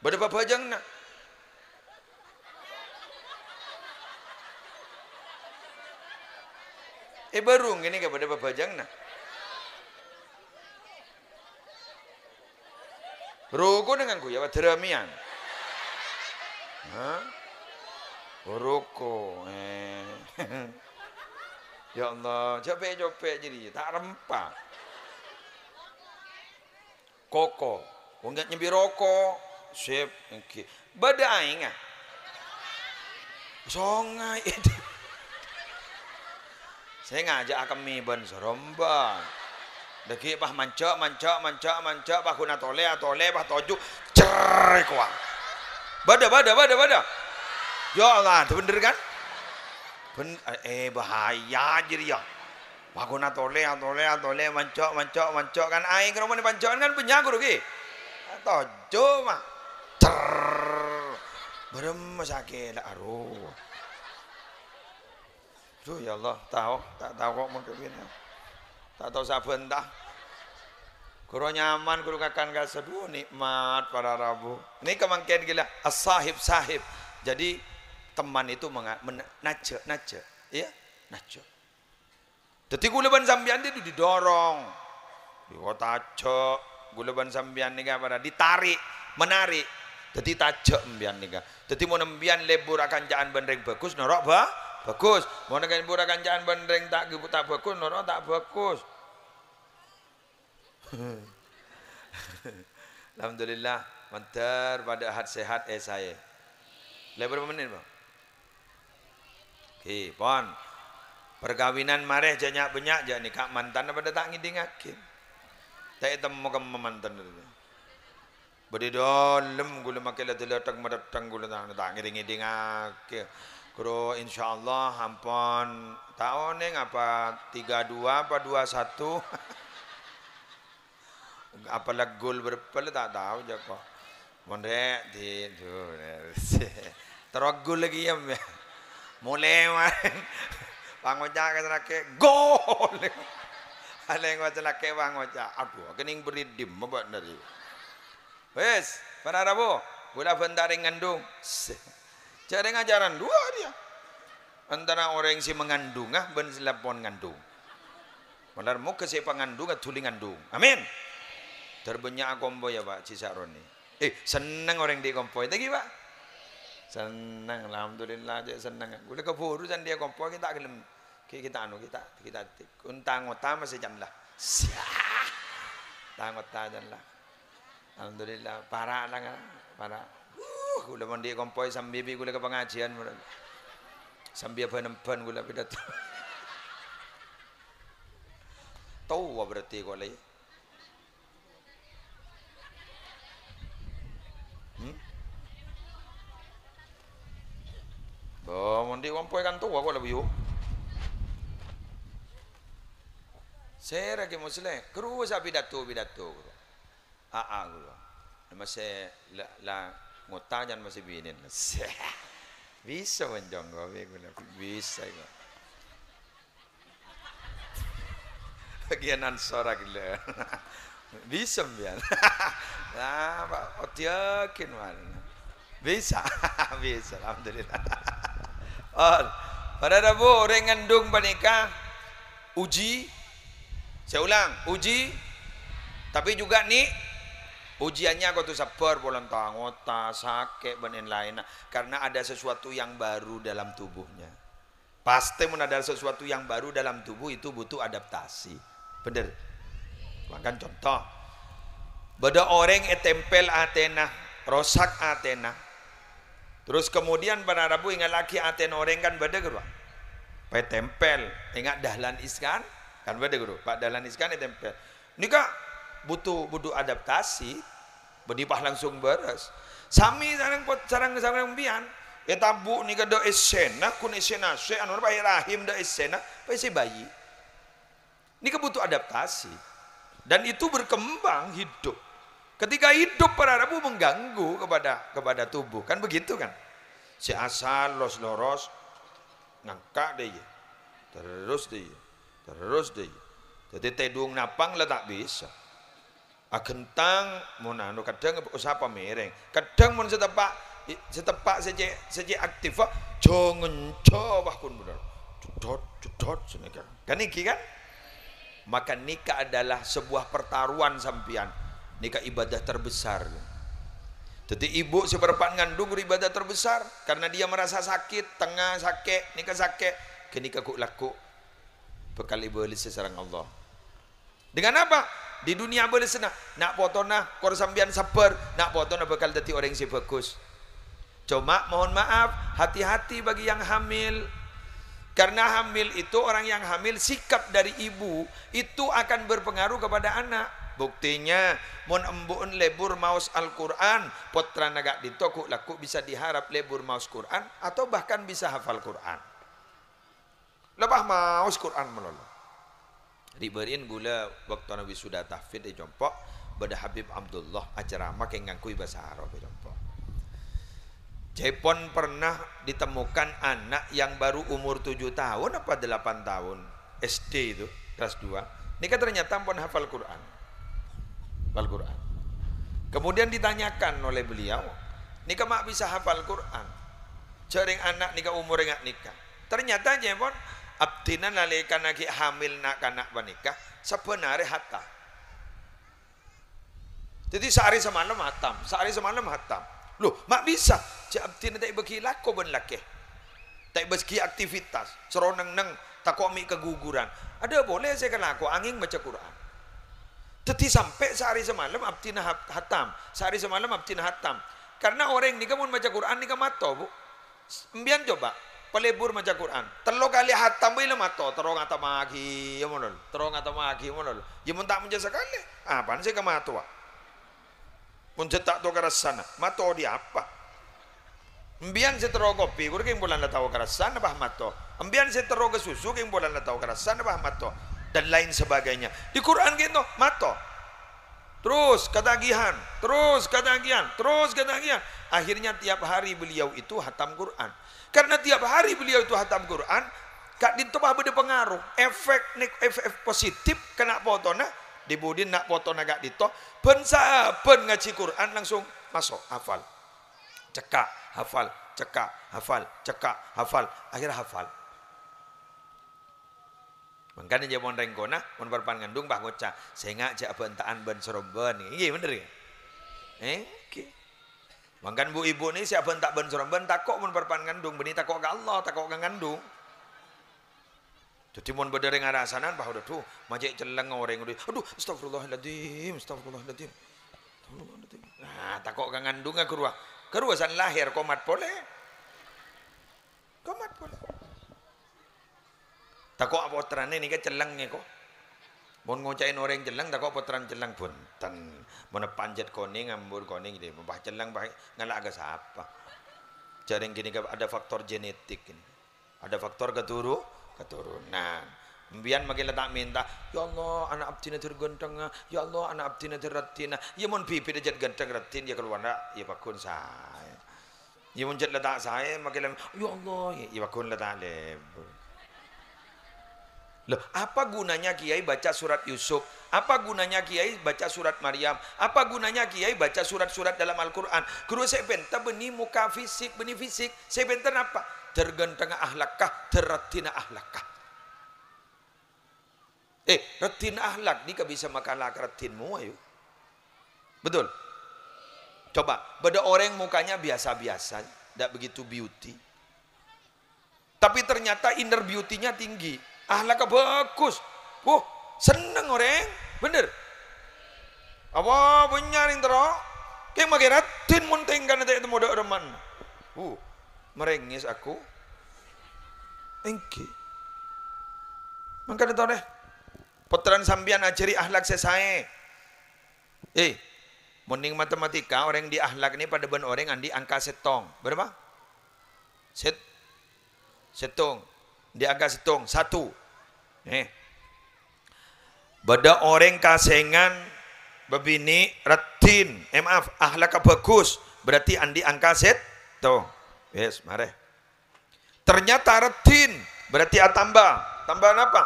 S1: berapa bajang nak Eh barung ini kepada babajang nah. Rogo dengan ku ya, teramian. Hah? Rokok. Eh. ya Allah, copek-copek jadi tak rempah. Koko, Enggak nyebi rokok. Sip, okay. Beda ingat. Songai itu. Saya ngajak akan mi ben seromba. Deki pah mancok, mancok, mancok, mancok. Pah kuna tole, atole, ah, pah toju Cerai kuang. Bada, bada, bada, bada. Ya Allah, kan, bener kan? Ben eh bahaya jadi ya. Bagona tole tole tole mancok mancok mancok kan aing keromone pancokan kan punya penyakur ki. Tojo mah. ter Berem sakit aruh. Duh ya Allah, tahu tak tahu kok mau kepina. Tak tahu siapa entah. Kuro nyaman kuro kakan seduh nikmat para rabu. Ini kemangkian gila as-sahib sahib. Jadi teman itu menga, men, naja, ya, naja. Iya, Jadi gue sambian itu didorong, di kota ban gue leban sambian nih pada ditarik, menarik. Jadi tajak mbian nih Jadi mau nembian lebur akan jangan bendering bagus, norok bah, bagus. Mau nembian lebur akan jangan bendering tak gitu tak bagus, norok tak bagus. Alhamdulillah, menter pada hat sehat eh saya. Lebar menit bang? Hi, pon. Perkawinan mareh janya banyak ja nikah mantan pada tak ngidingake. Tak temu ke mantan dulu. Beri dolem gula makai lati letak meretang gula tak tak ngidingake. kro insyaallah hampon tahun ning apa 32 apa 21 apa gol berapa tak tahu joko kok. Mondek di tu. Terogul lagi ya mulai main pangoca kecelake gol aleng bang oja aduh kening beridim, dim mbak wes para rabu bentar bentaring ngandung jaring ajaran dua dia antara orang si mengandung ah ben silepon ngandung benar mu kesi pangandung tuli ngandung amin terbenyak kombo ya pak cisaroni eh seneng orang di kompo itu pak Senang alhamdulillah je senang. Gula keburu jan dia kompo kita gelem. Ki kita anu kita kita untang utama sejam lah. Siah. Tang utama jan lah. Alhamdulillah para lang para. Uh, mandi kompo sam bibi gula ke pengajian mula. Sambil apa nempan gula pidato. Tahu berarti kau lagi. Di wong poe kan tuwa kok lha yo. Sera ke muslim, kru sa pidato pidato kru. A a kru. Masih la, ngotajan masih binin. Bisa menjong kowe kula, bisa kok. Bagian ansor gila. Bisa mbian. Nah, Pak, yakin oh, mana. Bisa, bisa alhamdulillah. Oh, pada Rabu orang ngandung panika uji saya ulang uji tapi juga nih ujiannya kau tuh sabar bulan tangota oh, sakit benen lain karena ada sesuatu yang baru dalam tubuhnya pasti mun ada sesuatu yang baru dalam tubuh itu butuh adaptasi bener Makan contoh beda orang etempel Athena, rosak Athena. Terus kemudian pada Rabu ingat laki aten orang kan beda guru. Pai tempel ingat dahlan iskan kan beda guru. Pak dahlan iskan ya tempel. Nika butuh butuh adaptasi bedipah langsung beres. Sami sarang sarang sarang bian ya tabu nika do esena kun esena saya anu pai rahim do esena pai si bayi. Nika butuh adaptasi dan itu berkembang hidup. Ketika hidup para rabu mengganggu kepada kepada tubuh. Kan begitu kan? Si asal los loros ngangkak dia. Terus dia. Terus dia. Jadi tedung napang lah tak bisa. Agentang ah, monano kadang usah oh, pemiring. Kadang mun setepak setepak sece sece aktif ah, jangan coba kun bener. Cedot cedot seneka. Kan iki kan? Maka nikah adalah sebuah pertaruhan sampian nikah ibadah terbesar jadi ibu seperempat ngandung ibadah terbesar karena dia merasa sakit tengah sakit nikah sakit kenika ku laku bekal ibu oleh seserang Allah dengan apa di dunia boleh senang nak potona korsambian sambian sabar nak potona bekal jadi orang si bagus cuma mohon maaf hati-hati bagi yang hamil karena hamil itu orang yang hamil sikap dari ibu itu akan berpengaruh kepada anak buktinya mun lebur maus Al-Qur'an putra naga ditoku laku bisa diharap lebur maus Qur'an atau bahkan bisa hafal Qur'an lebah maus Qur'an melulu. diberin gula waktu Nabi sudah tahfid di jompok Habib Abdullah acara makin ngangkui bahasa Arab di jompok Jepon pernah ditemukan anak yang baru umur 7 tahun apa 8 tahun SD itu kelas 2 ini kan ternyata pun hafal Quran hafal Quran. Kemudian ditanyakan oleh beliau, nikah mak bisa hafal Quran. Jaring anak nikah umur ingat nikah. Ternyata jempon abdina nalekan lagi hamil nak anak menikah sebenarnya hatta. Jadi sehari semalam hatam, sehari semalam hatam. Loh, mak bisa. Cak abdina tak berkilak kau ben lakeh. Tak berski aktivitas, seroneng neng takok mi keguguran. Ada boleh saya kena aku angin baca Quran. Tetapi sampai sehari semalam abtina hatam. Sehari semalam abtina hatam. Karena orang ini kamu baca Quran ini kamu mato bu. Mbian coba pelebur baca Quran. terlalu kali hatam bu ilmu mato. Terong atau magi, ya monol. Terong atau magi, ya monol. Ya mun tak menjasa kali. Apa sih kamu mato? pun cetak tu keras sana. Mato di apa? Mbian saya terlalu kopi, kurang bulan la tahu keras sana bah mato. Mbian saya tero ke susu, kurang bulan tahu keras sana bah dan lain sebagainya. Di Quran gitu, mato. Terus ketagihan, terus ketagihan, terus ketagihan. Akhirnya tiap hari beliau itu hatam Quran. Karena tiap hari beliau itu hatam Quran, kak ditempah beda pengaruh. Efek efek positif kena potona, dibudin nak potona gak dito. bensa pen ngaji Quran langsung masuk hafal. Cekak, hafal, cekak, hafal, cekak, hafal, akhirnya hafal. Mangkane je mon renggona, mon parpan ngandung bah goca. Sengak je bentaan ben soromben. Iki bener ya? Eh, oke. Mangkan bu ibu ni siapa bentak ben soromben takok mon parpan ngandung, beni takok ke Allah, takok ke ngandung. Jadi mon berdering arah sana bah udah tuh majek celeng goreng udah. Aduh, astagfirullahaladzim, astagfirullahaladzim. Astagfirullahaladzim. Nah, takok ke ngandung ke keruah. Keruasan lahir komat boleh. Komat boleh. Takok putrane niki celeng kok. Mun ngocain orang jelang takok putran jelang bunten. Mun panjat koning ambur koning iki mbah jelang mbah ngalah agak siapa. Jaring gini ada faktor genetik ini. Ada faktor keturu keturunan. Mbian makin letak minta, ya Allah anak abdi tur ganteng, ya Allah anak abdi tur ratina. Ya mun bibi dejat ganteng ratin ya keluar nak, ya bakun saya. Ya mun jet letak saya makin lem, ya Allah ya, ya bakun letak lebur. Loh, apa gunanya Kiai baca surat Yusuf? Apa gunanya Kiai baca surat Maryam? Apa gunanya Kiai baca surat-surat dalam Al-Quran? Guru saya bentar muka fisik, benih fisik. Saya bentar apa? Tergenteng ahlakah, terretina ahlakah. Eh, retin ahlak ni bisa makan lak retinmu ayo. Betul? Coba, pada orang mukanya biasa-biasa, tidak begitu beauty. Tapi ternyata inner beauty-nya tinggi. Ahlak bagus. Wah, seneng orang. Bener. Apa penyaring terok? Kayak makin ratin munting kan itu muda reman. Uh, merengis aku. Engki. Mangkane to deh. Putran sambian ajari ahlak sesae. Eh, mending matematika orang di ahlak ini pada ben orang andi angka setong. Berapa? Set setong. Dia akan satu. Eh. Beda orang kasengan bebini retin. Eh maaf, ahlak bagus. Berarti andi angka set. Tuh. Yes, mare. Ternyata retin. Berarti atambah. Tambahan apa?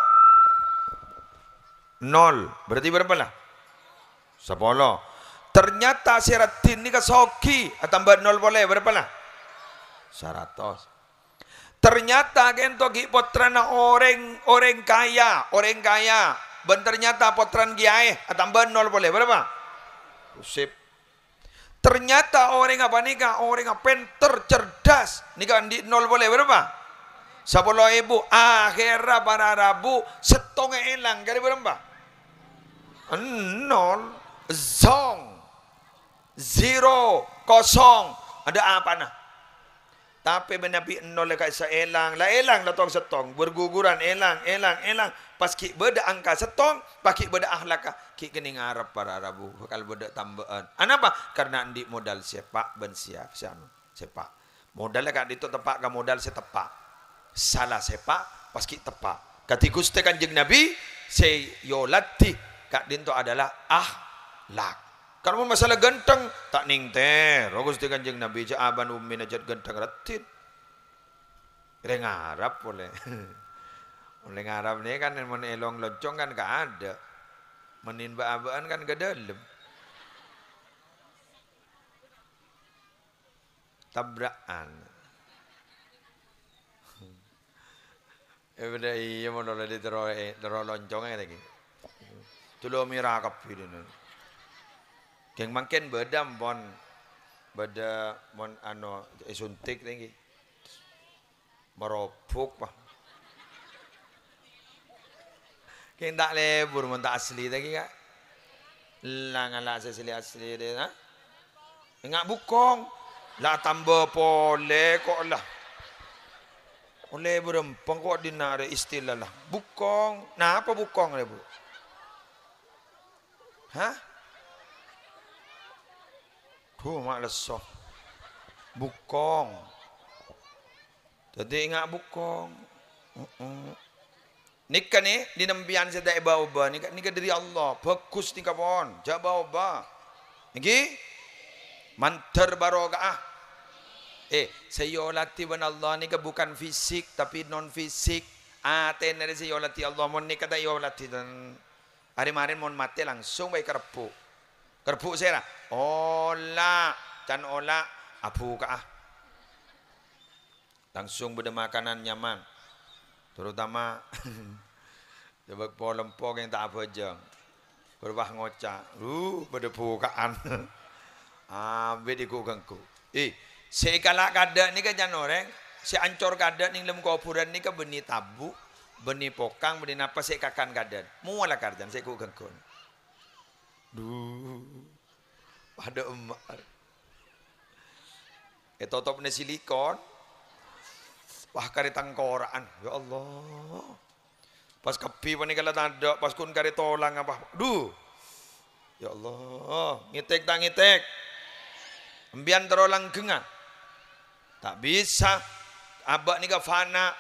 S1: Nol. Berarti berapa lah? Sepuluh. Ternyata si retin ini kesoki. Tambah nol boleh. Berapa lah? Seratus. Ternyata gento ki potrana orang orang kaya, orang kaya. Ben ternyata potran atau ben nol boleh berapa? Usip. Ternyata orang apa nih kak? Orang yang pinter, cerdas. Nih kan di nol boleh berapa? Sepuluh ibu akhirnya para rabu setongnya hilang kali berapa? Nol, zong, zero, kosong. Ada apa nah? Tapi menabi nol lekat lah seelang, la elang la tong setong, berguguran elang, elang, elang. Pas ki beda angka setong, pas ki beda ahlaka, ah, ki kini ngarep para rabu, bakal beda tambahan. Anapa? Ah, Karena andi modal sepak ben siap, siap. Sepak. Modal lekat lah ditu tempat ka modal se tepak. Salah sepak, pas ki tepak. Kati gustekan jeng nabi, se yo latih kak dinto adalah ahlak. Kalau masalah ganteng tak ning ter. Rogus di kanjeng Nabi ja aban ummi najat ganteng ratit. Reng Arab boleh. Oleh Arab ni kan men elong loncong kan gak ada. meninba aban abaan kan gak dalam. Tabrakan. Eh benda iya mau nolak di teror lagi, loncongnya lagi. Tulomi rakap ini. Keng mungkin berdam mon beda mon ano eh, suntik lagi merobok pak. keng tak lebur mon tak asli tinggi kak. Langan lah asli asli deh ha? nak. Enggak bukong. Lah tambah pole kok lah. Oleh berempang kok dinare istilah lah. Bukong. Nah apa bukong lebur? Hah? Rebo mak lesoh. Bukong. Jadi ngak bukong. Uh -uh. ni di nembian saya tak bawa ba. Nikah nikah dari Allah. Bagus nikah pon. Jak bawa ba. Niki mantar barokah. Eh, saya latih ben Allah nika bukan fisik tapi non fisik. Ate ah, tenar saya lati Allah mon nikah tak lati dan hari marin mon mati langsung baik kerpu. Kerbuk sira. Ola, dan ola abu kaah. Langsung benda makanan nyaman. Terutama coba polempok yang tak aja berubah ngocak. Lu beda bukaan. Ambil iku gengku. Eh, sekala kada ni ke can orang. Si ancor kada ning lem kuburan ni ke beni tabu, beni pokang, beni napa sekakan kada. Mualah kardan sekuk gugengku Duh. Pada emak. Eh totopnya silikon. Wah kari tangkoran. Ya Allah. Pas kepi pani kala tanda, pas kun kari tolang apa. Duh. Ya Allah, ngitek tak ngitek. Embian terolang genga. Tak bisa. Abak ni ka fana.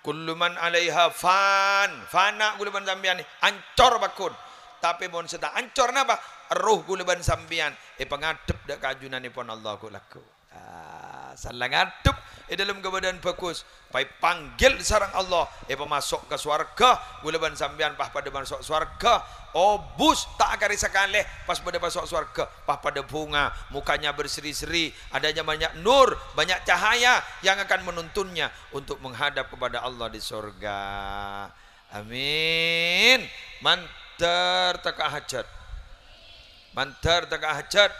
S1: kuluman alaiha fan. Fana kuluman sambian ni. Ancor bakun tapi mun seda ancor napa roh guleban sambian e pengadep dak kajunanipun Allah laku ah salah adep e eh, dalam kebadan bagus pai panggil sarang Allah e eh, pemasok ke surga, guleban sambian pah pada masuk surga, obus oh, tak akan sekali pas pada masuk surga, pah pada bunga mukanya berseri-seri adanya banyak nur banyak cahaya yang akan menuntunnya untuk menghadap kepada Allah di surga amin mantap mandar teka hajat mandar teka hajat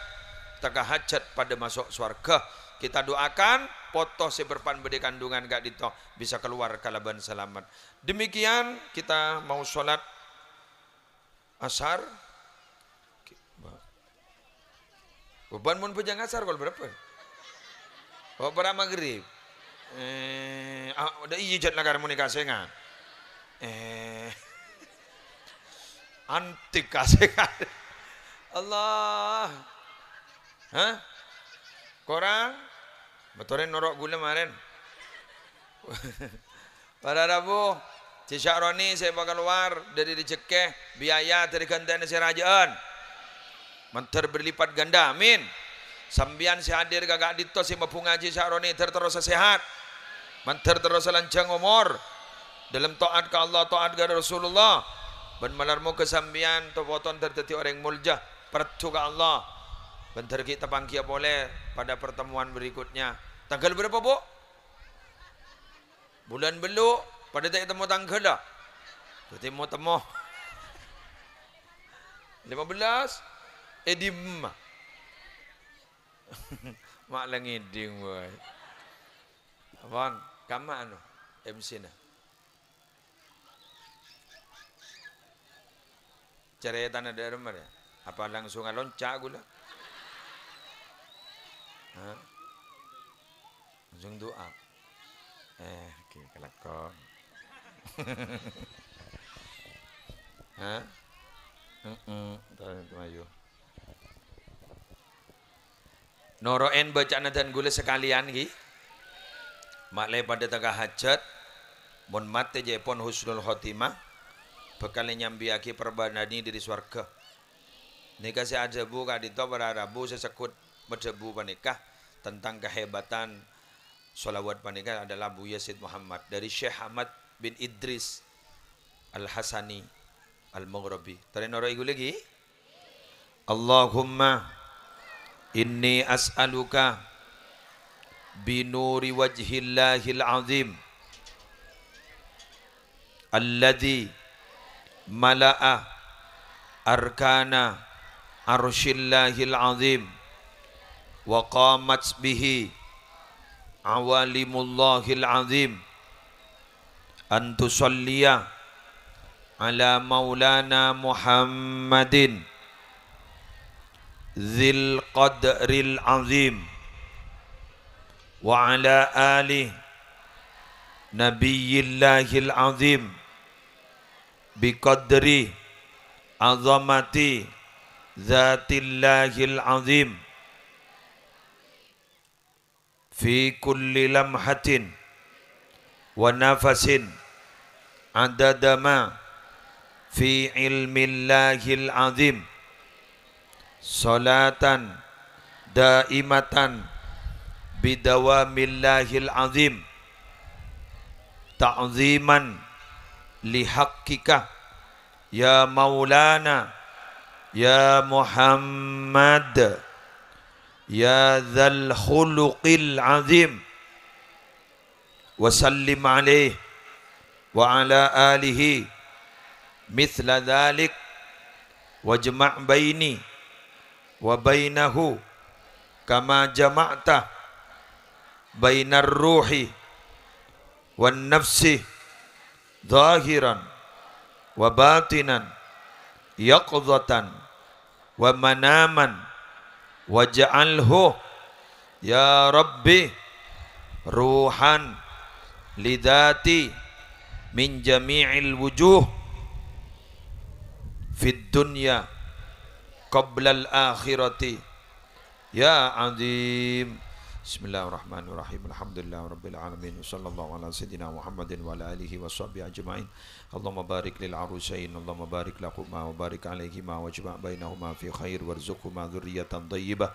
S1: teka hajat pada masuk surga kita doakan foto si bedi kandungan gak dito bisa keluar kalaban selamat demikian kita mau sholat asar beban mun pejang asar kalau berapa Oh, para maghrib. Eh, ah, udah iya jad lagar munika senga. Eh, antik kasih Allah Hah? Korang Betulin norok gula kemarin Pada Rabu Si Syahroni saya bakal keluar dari dicekeh biaya dari gantian si rajaan. Menter berlipat ganda amin. Sambian si hadir gagak dito si mapungaji Syahroni terus sehat. Menter terus lancang umur. Dalam taat ke Allah taat ke Rasulullah. Benmalarmu kesambian to boton terjadi orang mulja Percuka Allah. Bentar kita panggil boleh pada pertemuan berikutnya. Tanggal berapa bu? Bulan belu pada tak temu tanggal dah. Berarti mau temu. belas, Edim. Eh, Mak lengi ding boy. Abang, kamu anu MC nah. Cerai tanah daerah mana? Apa langsung loncat gula? Ha? Langsung doa. Eh, okey kelakon. ha? Heeh, tanah Melayu. Noroen bacaan dan gula sekalian ki. Mak le pada tengah hajat. Mun mate je pon husnul khotimah bekale nyambiake perbandani diri swarga nika si ajabu kadito para rabu sesekut medebu panikah tentang kehebatan sholawat panikah adalah Buya Sid Muhammad dari Syekh Ahmad bin Idris Al-Hasani Al-Mughrabi tarinoro iku lagi Allahumma inni as'aluka binuri wajhillahil azim alladhi ملأ أركان عرش الله العظيم وقامت به عوالم الله العظيم أن تصلي على مولانا محمد ذي القدر العظيم وعلى آله نبي الله العظيم biqadri azamati zatillahil azim fi kulli lamhatin wa nafasin adadama fi ilmillahil azim salatan daimatan bidawamillahil azim ta'ziman لحقك يا مولانا يا محمد يا ذا الخلق العظيم وسلم عليه وعلى آله مثل ذلك واجمع بيني وبينه كما جمعت بين الروح والنفس ظاهرا وباطنا يقظة ومناما واجعله يا ربي روحا لذاتي من جميع الوجوه في الدنيا قبل الآخرة يا عظيم بسم الله الرحمن الرحيم الحمد لله رب العالمين وصلى الله على سيدنا محمد وعلى آله وصحبه أجمعين اللهم بارك للعروسين اللهم بارك لهما وبارك عليهما واجمع بينهما في خير وارزقهما ذرية طيبة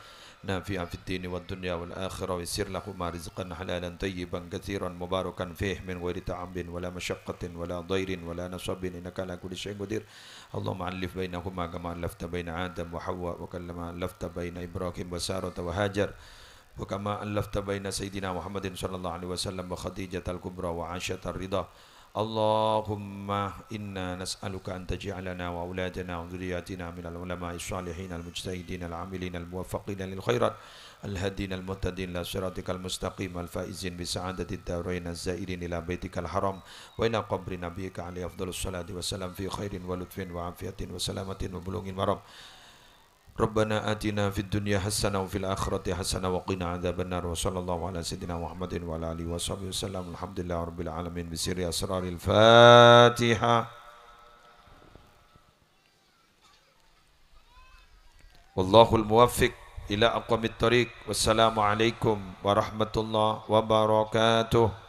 S1: نافعة في الدين والدنيا والآخرة ويسر لهما رزقا حلالا طيبا كثيرا مباركا فيه من غير تعب ولا مشقة ولا ضير ولا نصب إنك على كل شيء قدير اللهم ألف بينهما كما ألفت بين آدم وحواء وكلما ألفت بين إبراهيم وسارة وهاجر وكما ألفت بين سيدنا محمد صلى الله عليه وسلم وخديجة الكبرى وعائشة الرضا اللهم إنا نسألك أن تجعلنا وأولادنا وذرياتنا من العلماء الصالحين المجتهدين العاملين الموفقين للخيرات الهادين المهتدين إلى صراطك المستقيم الفائزين بسعادة الدارين الزائرين إلى بيتك الحرام وإلى قبر نبيك عليه أفضل الصلاة والسلام في خير ولطف وعافية وسلامة وبلوغ مرام ربنا آتنا في الدنيا حسنة وفي الآخرة حسنة وقنا عذاب النار وصلى الله على سيدنا محمد وعلى آله وصحبه وسلم الحمد لله رب العالمين بسر أسرار الفاتحة والله الموفق إلى أقوم الطريق والسلام عليكم ورحمة الله وبركاته